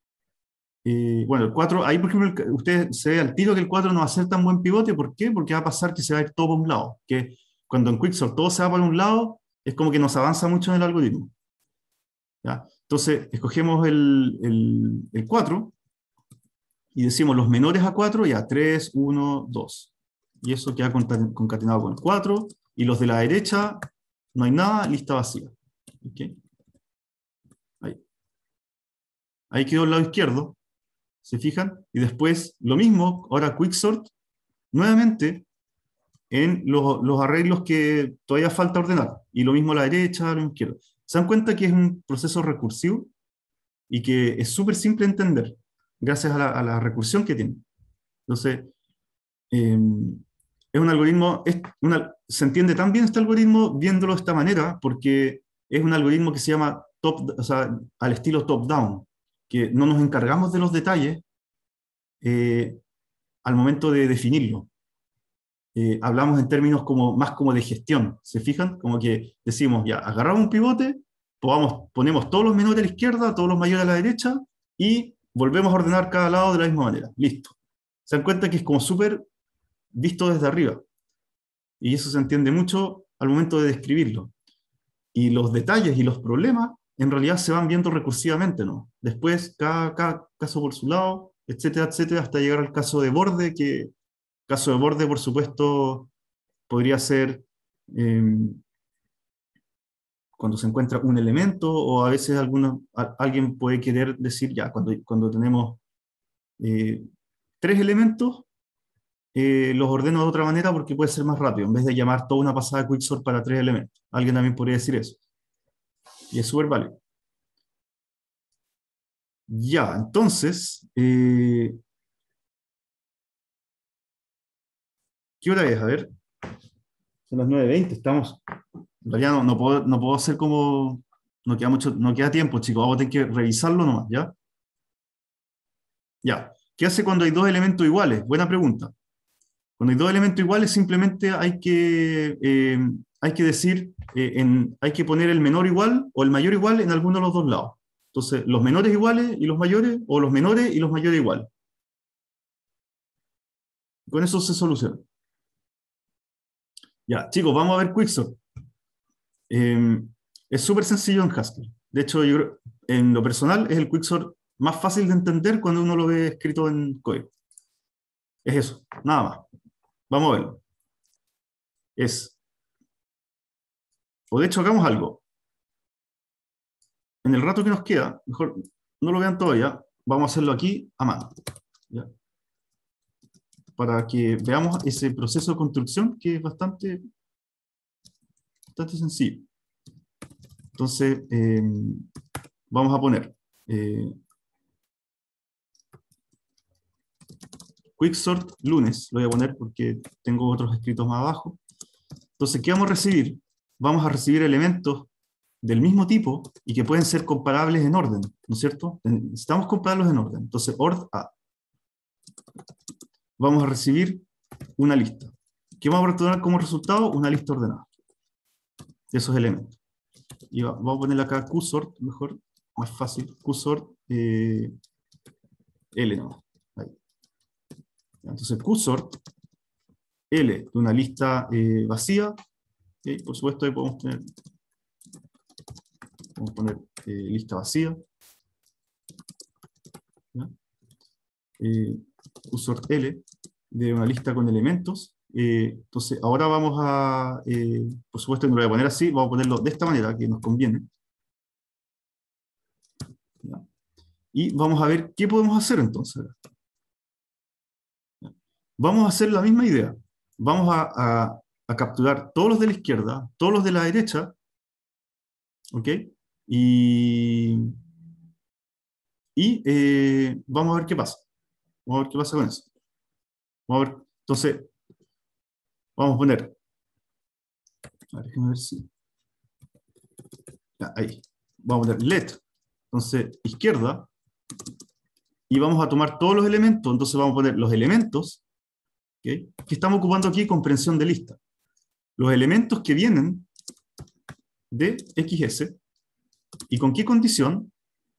eh, bueno, el 4, ahí por ejemplo, usted se ve al tiro que el 4 no va a ser tan buen pivote, ¿por qué? Porque va a pasar que se va a ir todo por un lado, que cuando en quicksort todo se va por un lado, es como que nos avanza mucho en el algoritmo. ¿ya? Entonces, escogemos el, 4 y decimos los menores a 4, y a 3, 1, 2. Y eso queda concatenado con el 4. Y los de la derecha, no hay nada, lista vacía. Ahí. quedó el lado izquierdo. ¿Se fijan? Y después, lo mismo, ahora quicksort, nuevamente, en los, los arreglos que todavía falta ordenar. Y lo mismo a la derecha, a la izquierda se dan cuenta que es un proceso recursivo y que es súper simple entender gracias a la, recursión que tiene. Entonces, em, es un algoritmo, se entiende tan bien este algoritmo viéndolo de esta manera, porque es un algoritmo que se llama al estilo top-down, que no nos encargamos de los detalles eh, al momento de definirlo, eh, hablamos en términos como, más como de gestión, ¿se fijan? Como que decimos, ya, agarramos un pivote, podamos, ponemos todos los menores a la izquierda, todos los mayores a la derecha, y volvemos a ordenar cada lado de la misma manera, listo. Se dan cuenta que es como súper visto desde arriba, y eso se entiende mucho al momento de describirlo. Y los detalles y los problemas en realidad se van viendo recursivamente, ¿no? Después, cada, cada caso por su lado, etcétera, etcétera, hasta llegar al caso de borde que Caso de borde, por supuesto, podría ser em, cuando se encuentra un elemento o a veces alguna, alguien puede querer decir, ya, cuando, cuando tenemos eh, tres elementos, eh, los ordeno de otra manera porque puede ser más rápido, en vez de llamar toda una pasada quicksort para tres elementos. Alguien también podría decir eso. Y es súper válido. Ya, entonces, eh, ¿Qué hora es? A ver. Son las 9.20, estamos. En realidad no, puedo, hacer como. No queda, mucho, no queda tiempo, chicos. Vamos a tener que revisarlo nomás, ¿ya? Ya. ¿Qué hace cuando hay dos elementos iguales? Buena pregunta. Cuando hay dos elementos iguales, simplemente hay que, eh, hay que decir, eh, hay que poner el menor igual o el mayor igual en alguno de los dos lados. Entonces, los menores iguales y los mayores, o los menores y los mayores igual. Con eso se soluciona. Ya, chicos, vamos a ver Quicksort. Em, es súper sencillo en Haskell. De hecho, yo en lo personal es el Quicksort más fácil de entender cuando uno lo ve escrito en código. Es eso, nada más. Vamos a verlo. Es. O de hecho, hagamos algo. En el rato que nos queda, mejor no lo vean todavía, vamos a hacerlo aquí a mano. ¿Ya? para que veamos ese proceso de construcción que es bastante, bastante sencillo. Entonces, eh, vamos a poner eh, quicksort lunes, lo voy a poner porque tengo otros escritos más abajo. Entonces, ¿qué vamos a recibir? Vamos a recibir elementos del mismo tipo y que pueden ser comparables en orden, ¿no es cierto? Necesitamos compararlos en orden. Entonces, ord a vamos a recibir una lista. ¿Qué vamos a retornar como resultado? Una lista ordenada de esos elementos. Y vamos a ponerle acá qsort, mejor, más fácil, qsort eh, L Entonces qsort L de una lista eh, vacía, y por supuesto ahí podemos tener, poner eh, lista vacía. ¿ya? Usor L de una lista con elementos. Eh, entonces, ahora vamos a, eh, por supuesto no lo voy a poner así, vamos a ponerlo de esta manera, que nos conviene. Y vamos a ver qué podemos hacer entonces. Vamos a hacer la misma idea. Vamos a, a, capturar todos los de la izquierda, todos los de la derecha, ¿ok? Y, y eh, vamos a ver qué pasa. Vamos a ver qué pasa con eso. Vamos a ver, entonces, vamos a poner. A ver, ver si. ahí. Vamos a poner LED. Entonces, izquierda. Y vamos a tomar todos los elementos. Entonces vamos a poner los elementos que estamos ocupando aquí comprensión de lista. Los elementos que vienen de XS. ¿Y con qué condición?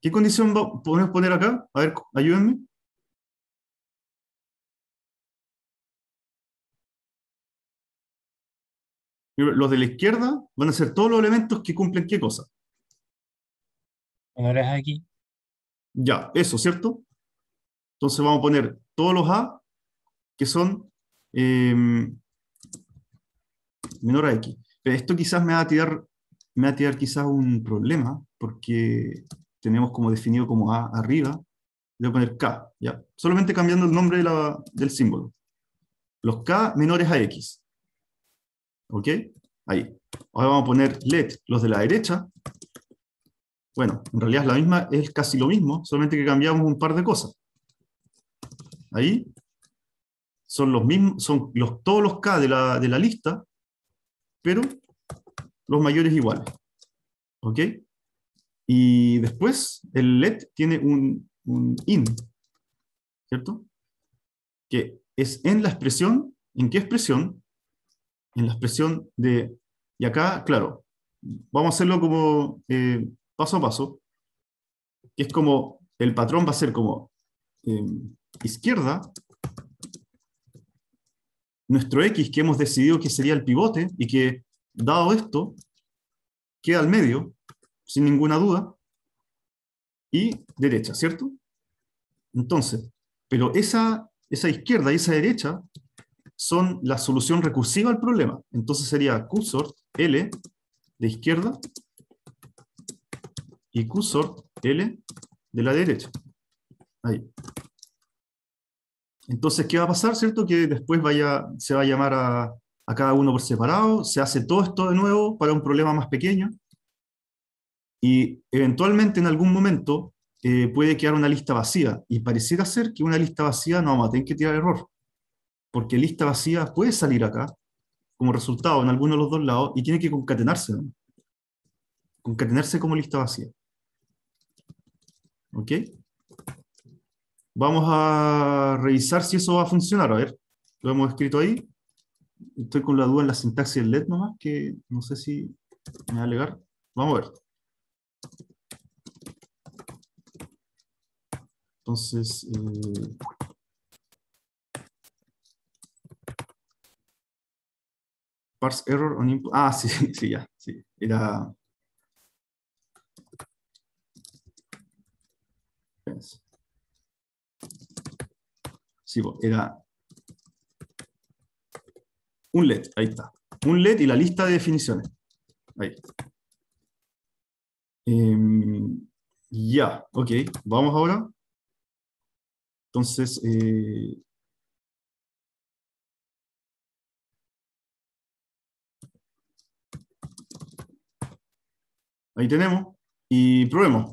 ¿Qué condición podemos poner acá? A ver, ayúdenme. Los de la izquierda van a ser todos los elementos que cumplen qué cosa. Menores X. Ya, eso, ¿cierto? Entonces vamos a poner todos los A que son menores em, menor a X. Pero esto quizás me va a tirar, me a tirar quizás un problema, porque tenemos como definido como A arriba, voy a poner K, ¿ya? Solamente cambiando el nombre del símbolo. Los K menores a X. ¿Ok? Ahí. Ahora vamos a poner LED, los de la derecha. Bueno, en realidad es, la misma, es casi lo mismo, solamente que cambiamos un par de cosas. Ahí. Son los mismos, son los, todos los K de la, lista, pero los mayores iguales. ¿Ok? Y después el LED tiene un, un IN, ¿cierto? Que es en la expresión, ¿en qué expresión? en la expresión de, y acá, claro, vamos a hacerlo como eh, paso a paso, es como, el patrón va a ser como eh, izquierda, nuestro X que hemos decidido que sería el pivote y que, dado esto, queda al medio, sin ninguna duda, y derecha, ¿cierto? Entonces, pero esa, esa izquierda y esa derecha son la solución recursiva al problema. Entonces sería qsort L de izquierda y qsort L de la derecha. Ahí. Entonces, ¿qué va a pasar, cierto? Que después vaya, se va a llamar a, cada uno por separado, se hace todo esto de nuevo para un problema más pequeño, y eventualmente en algún momento eh, puede quedar una lista vacía, y pareciera ser que una lista vacía no va a tener que tirar error, porque lista vacía puede salir acá como resultado en alguno de los dos lados y tiene que concatenarse, concatenarse como lista vacía. ¿Ok? Vamos a revisar si eso va a funcionar. A ver, lo hemos escrito ahí. Estoy con la duda en la sintaxis del LED nomás, que no sé si me va a alegar. Vamos a ver. Entonces, eh, parse error on input. Ah, sí, sí, ya, sí. Era. Sí, era un LED, ahí está. Un LED y la lista de definiciones. Ahí. Em, ya, ok, vamos ahora. Entonces, eh, Ahí tenemos. Y probemos.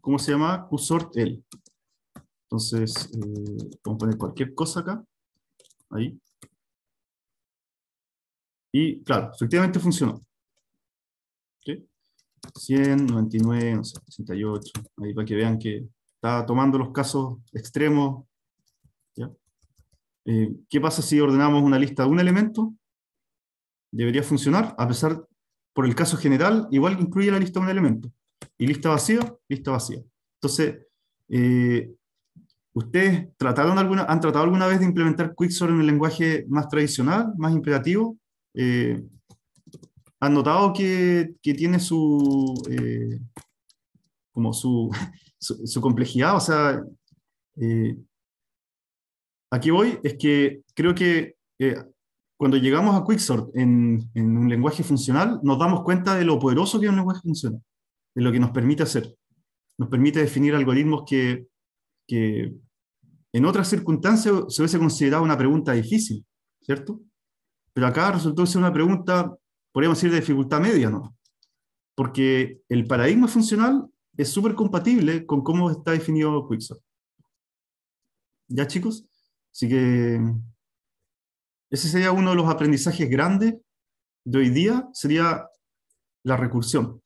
¿Cómo se llama? Qsort L. Entonces, eh, vamos a poner cualquier cosa acá. Ahí. Y claro, efectivamente funcionó. ¿Okay? 100, 68. Ahí para que vean que está tomando los casos extremos. Eh, ¿Qué pasa si ordenamos una lista de un elemento? Debería funcionar, a pesar por el caso general, igual incluye la lista de un elemento. Y lista vacía, lista vacía. Entonces, eh, ¿ustedes trataron alguna, han tratado alguna vez de implementar Quicksort en el lenguaje más tradicional, más imperativo? Eh, ¿Han notado que, tiene su, eh, como su, complejidad? O sea, aquí voy, es que creo que cuando llegamos a Quicksort en, en, un lenguaje funcional, nos damos cuenta de lo poderoso que es un lenguaje funcional, de lo que nos permite hacer. Nos permite definir algoritmos que, que en otras circunstancias se hubiese considerado una pregunta difícil, ¿cierto? Pero acá resultó ser una pregunta, podríamos decir, de dificultad media, ¿no? Porque el paradigma funcional es súper compatible con cómo está definido Quicksort. ¿Ya, chicos? Así que ese sería uno de los aprendizajes grandes de hoy día, sería la recursión.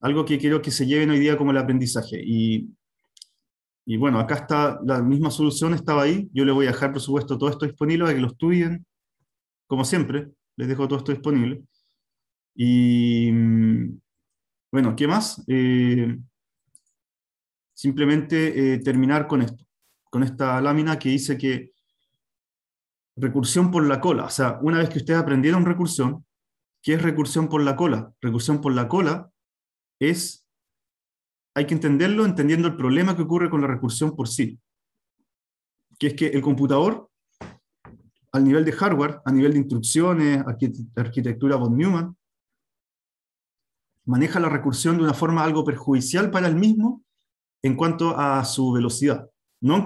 Algo que quiero que se lleven hoy día como el aprendizaje. Y, bueno, acá está la misma solución, estaba ahí. Yo le voy a dejar, por supuesto, todo esto disponible para que lo estudien. Como siempre, les dejo todo esto disponible. Y bueno, ¿qué más? Eh, simplemente eh, terminar con esto, con esta lámina que dice que recursión por la cola. O sea, una vez que ustedes aprendieron recursión, ¿qué es recursión por la cola? Recursión por la cola es, hay que entenderlo entendiendo el problema que ocurre con la recursión por sí. Que es que el computador, al nivel de hardware, a nivel de instrucciones, arquitectura von Neumann, maneja la recursión de una forma algo perjudicial para el mismo en cuanto a su velocidad. No,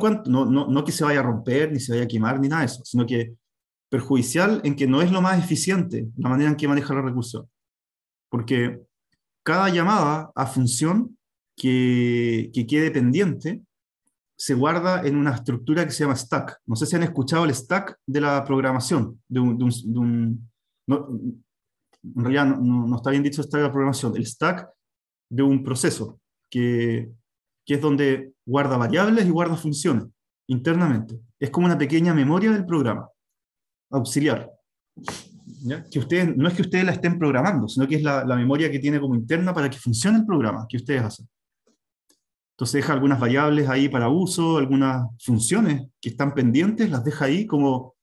no, que se vaya a romper, ni se vaya a quemar, ni nada de eso, sino que perjudicial en que no es lo más eficiente la manera en que maneja los recursos. Porque cada llamada a función que, que quede pendiente se guarda en una estructura que se llama stack. No sé si han escuchado el stack de la programación. De de en realidad no, está bien dicho stack de la programación. El stack de un proceso que que es donde guarda variables y guarda funciones internamente. Es como una pequeña memoria del programa auxiliar. Que ustedes, no es que ustedes la estén programando, sino que es la, memoria que tiene como interna para que funcione el programa que ustedes hacen. Entonces deja algunas variables ahí para uso, algunas funciones que están pendientes, las deja ahí como,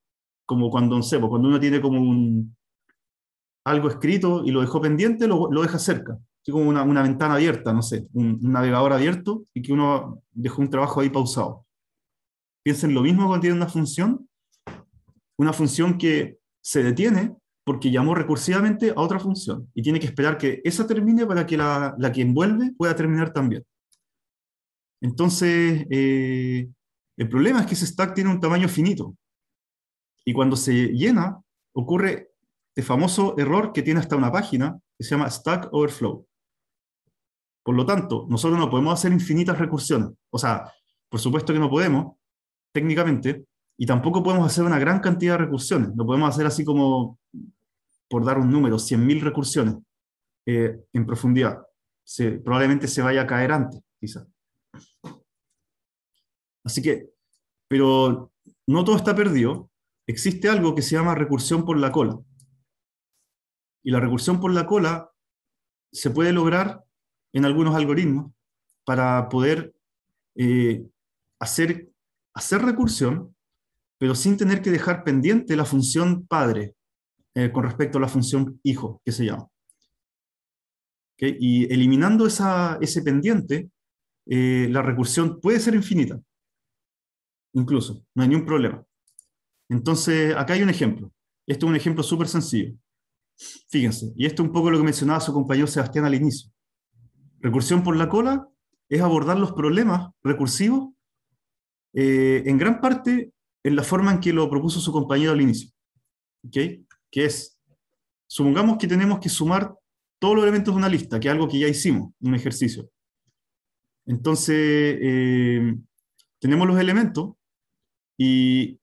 como cuando, pues cuando uno tiene como un, algo escrito y lo dejó pendiente, lo, lo deja cerca es como una, ventana abierta, no sé, un, navegador abierto y que uno dejó un trabajo ahí pausado. Piensen lo mismo cuando tienen una función, una función que se detiene porque llamó recursivamente a otra función y tiene que esperar que esa termine para que la, que envuelve pueda terminar también. Entonces, eh, el problema es que ese stack tiene un tamaño finito y cuando se llena ocurre el famoso error que tiene hasta una página que se llama Stack Overflow. Por lo tanto, nosotros no podemos hacer infinitas recursiones. O sea, por supuesto que no podemos, técnicamente, y tampoco podemos hacer una gran cantidad de recursiones. No podemos hacer así como, por dar un número, 100.000 recursiones eh, en profundidad. Se, probablemente se vaya a caer antes, quizás. Así que, pero no todo está perdido. Existe algo que se llama recursión por la cola. Y la recursión por la cola se puede lograr en algunos algoritmos para poder eh, hacer, hacer recursión, pero sin tener que dejar pendiente la función padre eh, con respecto a la función hijo, que se llama. Y eliminando esa, ese pendiente, eh, la recursión puede ser infinita, incluso, no hay ningún problema. Entonces, acá hay un ejemplo. Esto es un ejemplo súper sencillo. Fíjense, y esto es un poco lo que mencionaba su compañero Sebastián al inicio. Recursión por la cola es abordar los problemas recursivos eh, en gran parte en la forma en que lo propuso su compañero al inicio. ¿Okay? Que es, supongamos que tenemos que sumar todos los elementos de una lista, que es algo que ya hicimos, en un ejercicio. Entonces, eh, tenemos los elementos y,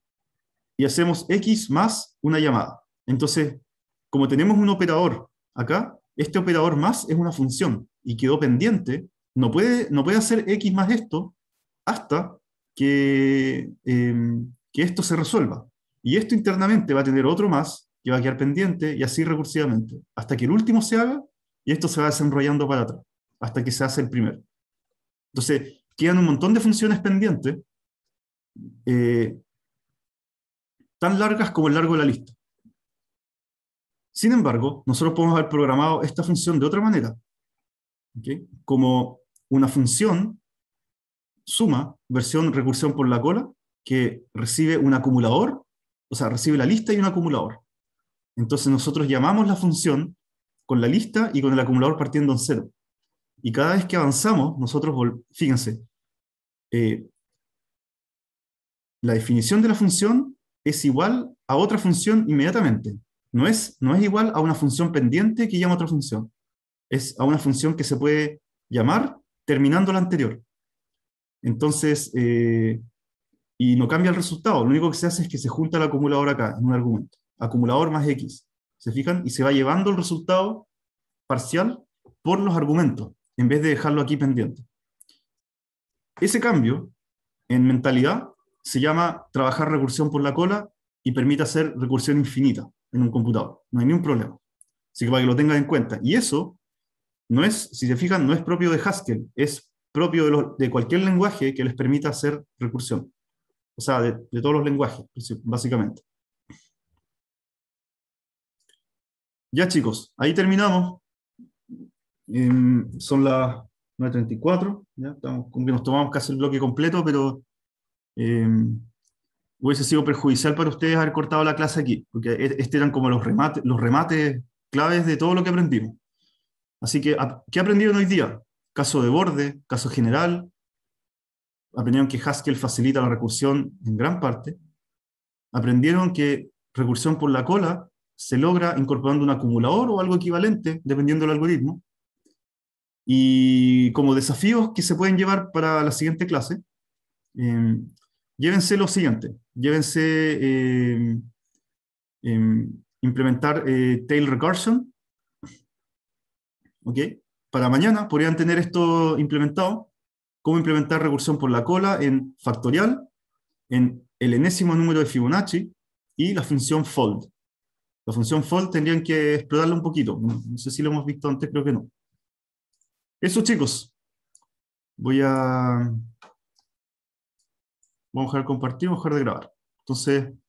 y hacemos X más una llamada. Entonces, como tenemos un operador acá, este operador más es una función y quedó pendiente, no puede, no puede hacer X más esto hasta que, em, que esto se resuelva. Y esto internamente va a tener otro más que va a quedar pendiente y así recursivamente, hasta que el último se haga y esto se va desenrollando para atrás, hasta que se hace el primero. Entonces, quedan un montón de funciones pendientes, eh, tan largas como el largo de la lista. Sin embargo, nosotros podemos haber programado esta función de otra manera, como una función suma, versión recursión por la cola, que recibe un acumulador, o sea, recibe la lista y un acumulador. Entonces nosotros llamamos la función con la lista y con el acumulador partiendo en cero. Y cada vez que avanzamos, nosotros, fíjense, eh, la definición de la función es igual a otra función inmediatamente. No es, no es igual a una función pendiente que llama a otra función es a una función que se puede llamar terminando la anterior. Entonces, eh, y no cambia el resultado, lo único que se hace es que se junta el acumulador acá, en un argumento, acumulador más X, ¿se fijan? Y se va llevando el resultado parcial por los argumentos, en vez de dejarlo aquí pendiente. Ese cambio en mentalidad se llama trabajar recursión por la cola y permite hacer recursión infinita en un computador. No hay ningún problema. Así que para que lo tengan en cuenta. Y eso no es, si se fijan, no es propio de Haskell, es propio de, cualquier lenguaje que les permita hacer recursión. O sea, de, todos los lenguajes, básicamente. Ya chicos, ahí terminamos. Em, son las 9.34, ya estamos, como que nos tomamos casi el bloque completo, pero em, hubiese sido perjudicial para ustedes haber cortado la clase aquí, porque e-, este eran como los remates, los remates claves de todo lo que aprendimos. Así que, ¿qué aprendieron hoy día? Caso de borde, caso general. Aprendieron que Haskell facilita la recursión en gran parte. Aprendieron que recursión por la cola se logra incorporando un acumulador o algo equivalente, dependiendo del algoritmo. Y como desafíos que se pueden llevar para la siguiente clase, em, llévense lo siguiente, llévense em, em, implementar eh, tail recursion, ¿ok? Para mañana podrían tener esto implementado, cómo implementar recursión por la cola en factorial, en el enésimo número de Fibonacci y la función fold. La función fold tendrían que explorarla un poquito. No sé si lo hemos visto antes, creo que no. Eso, chicos. Voy a... Vamos a dejar compartir, vamos a dejar de grabar. Entonces...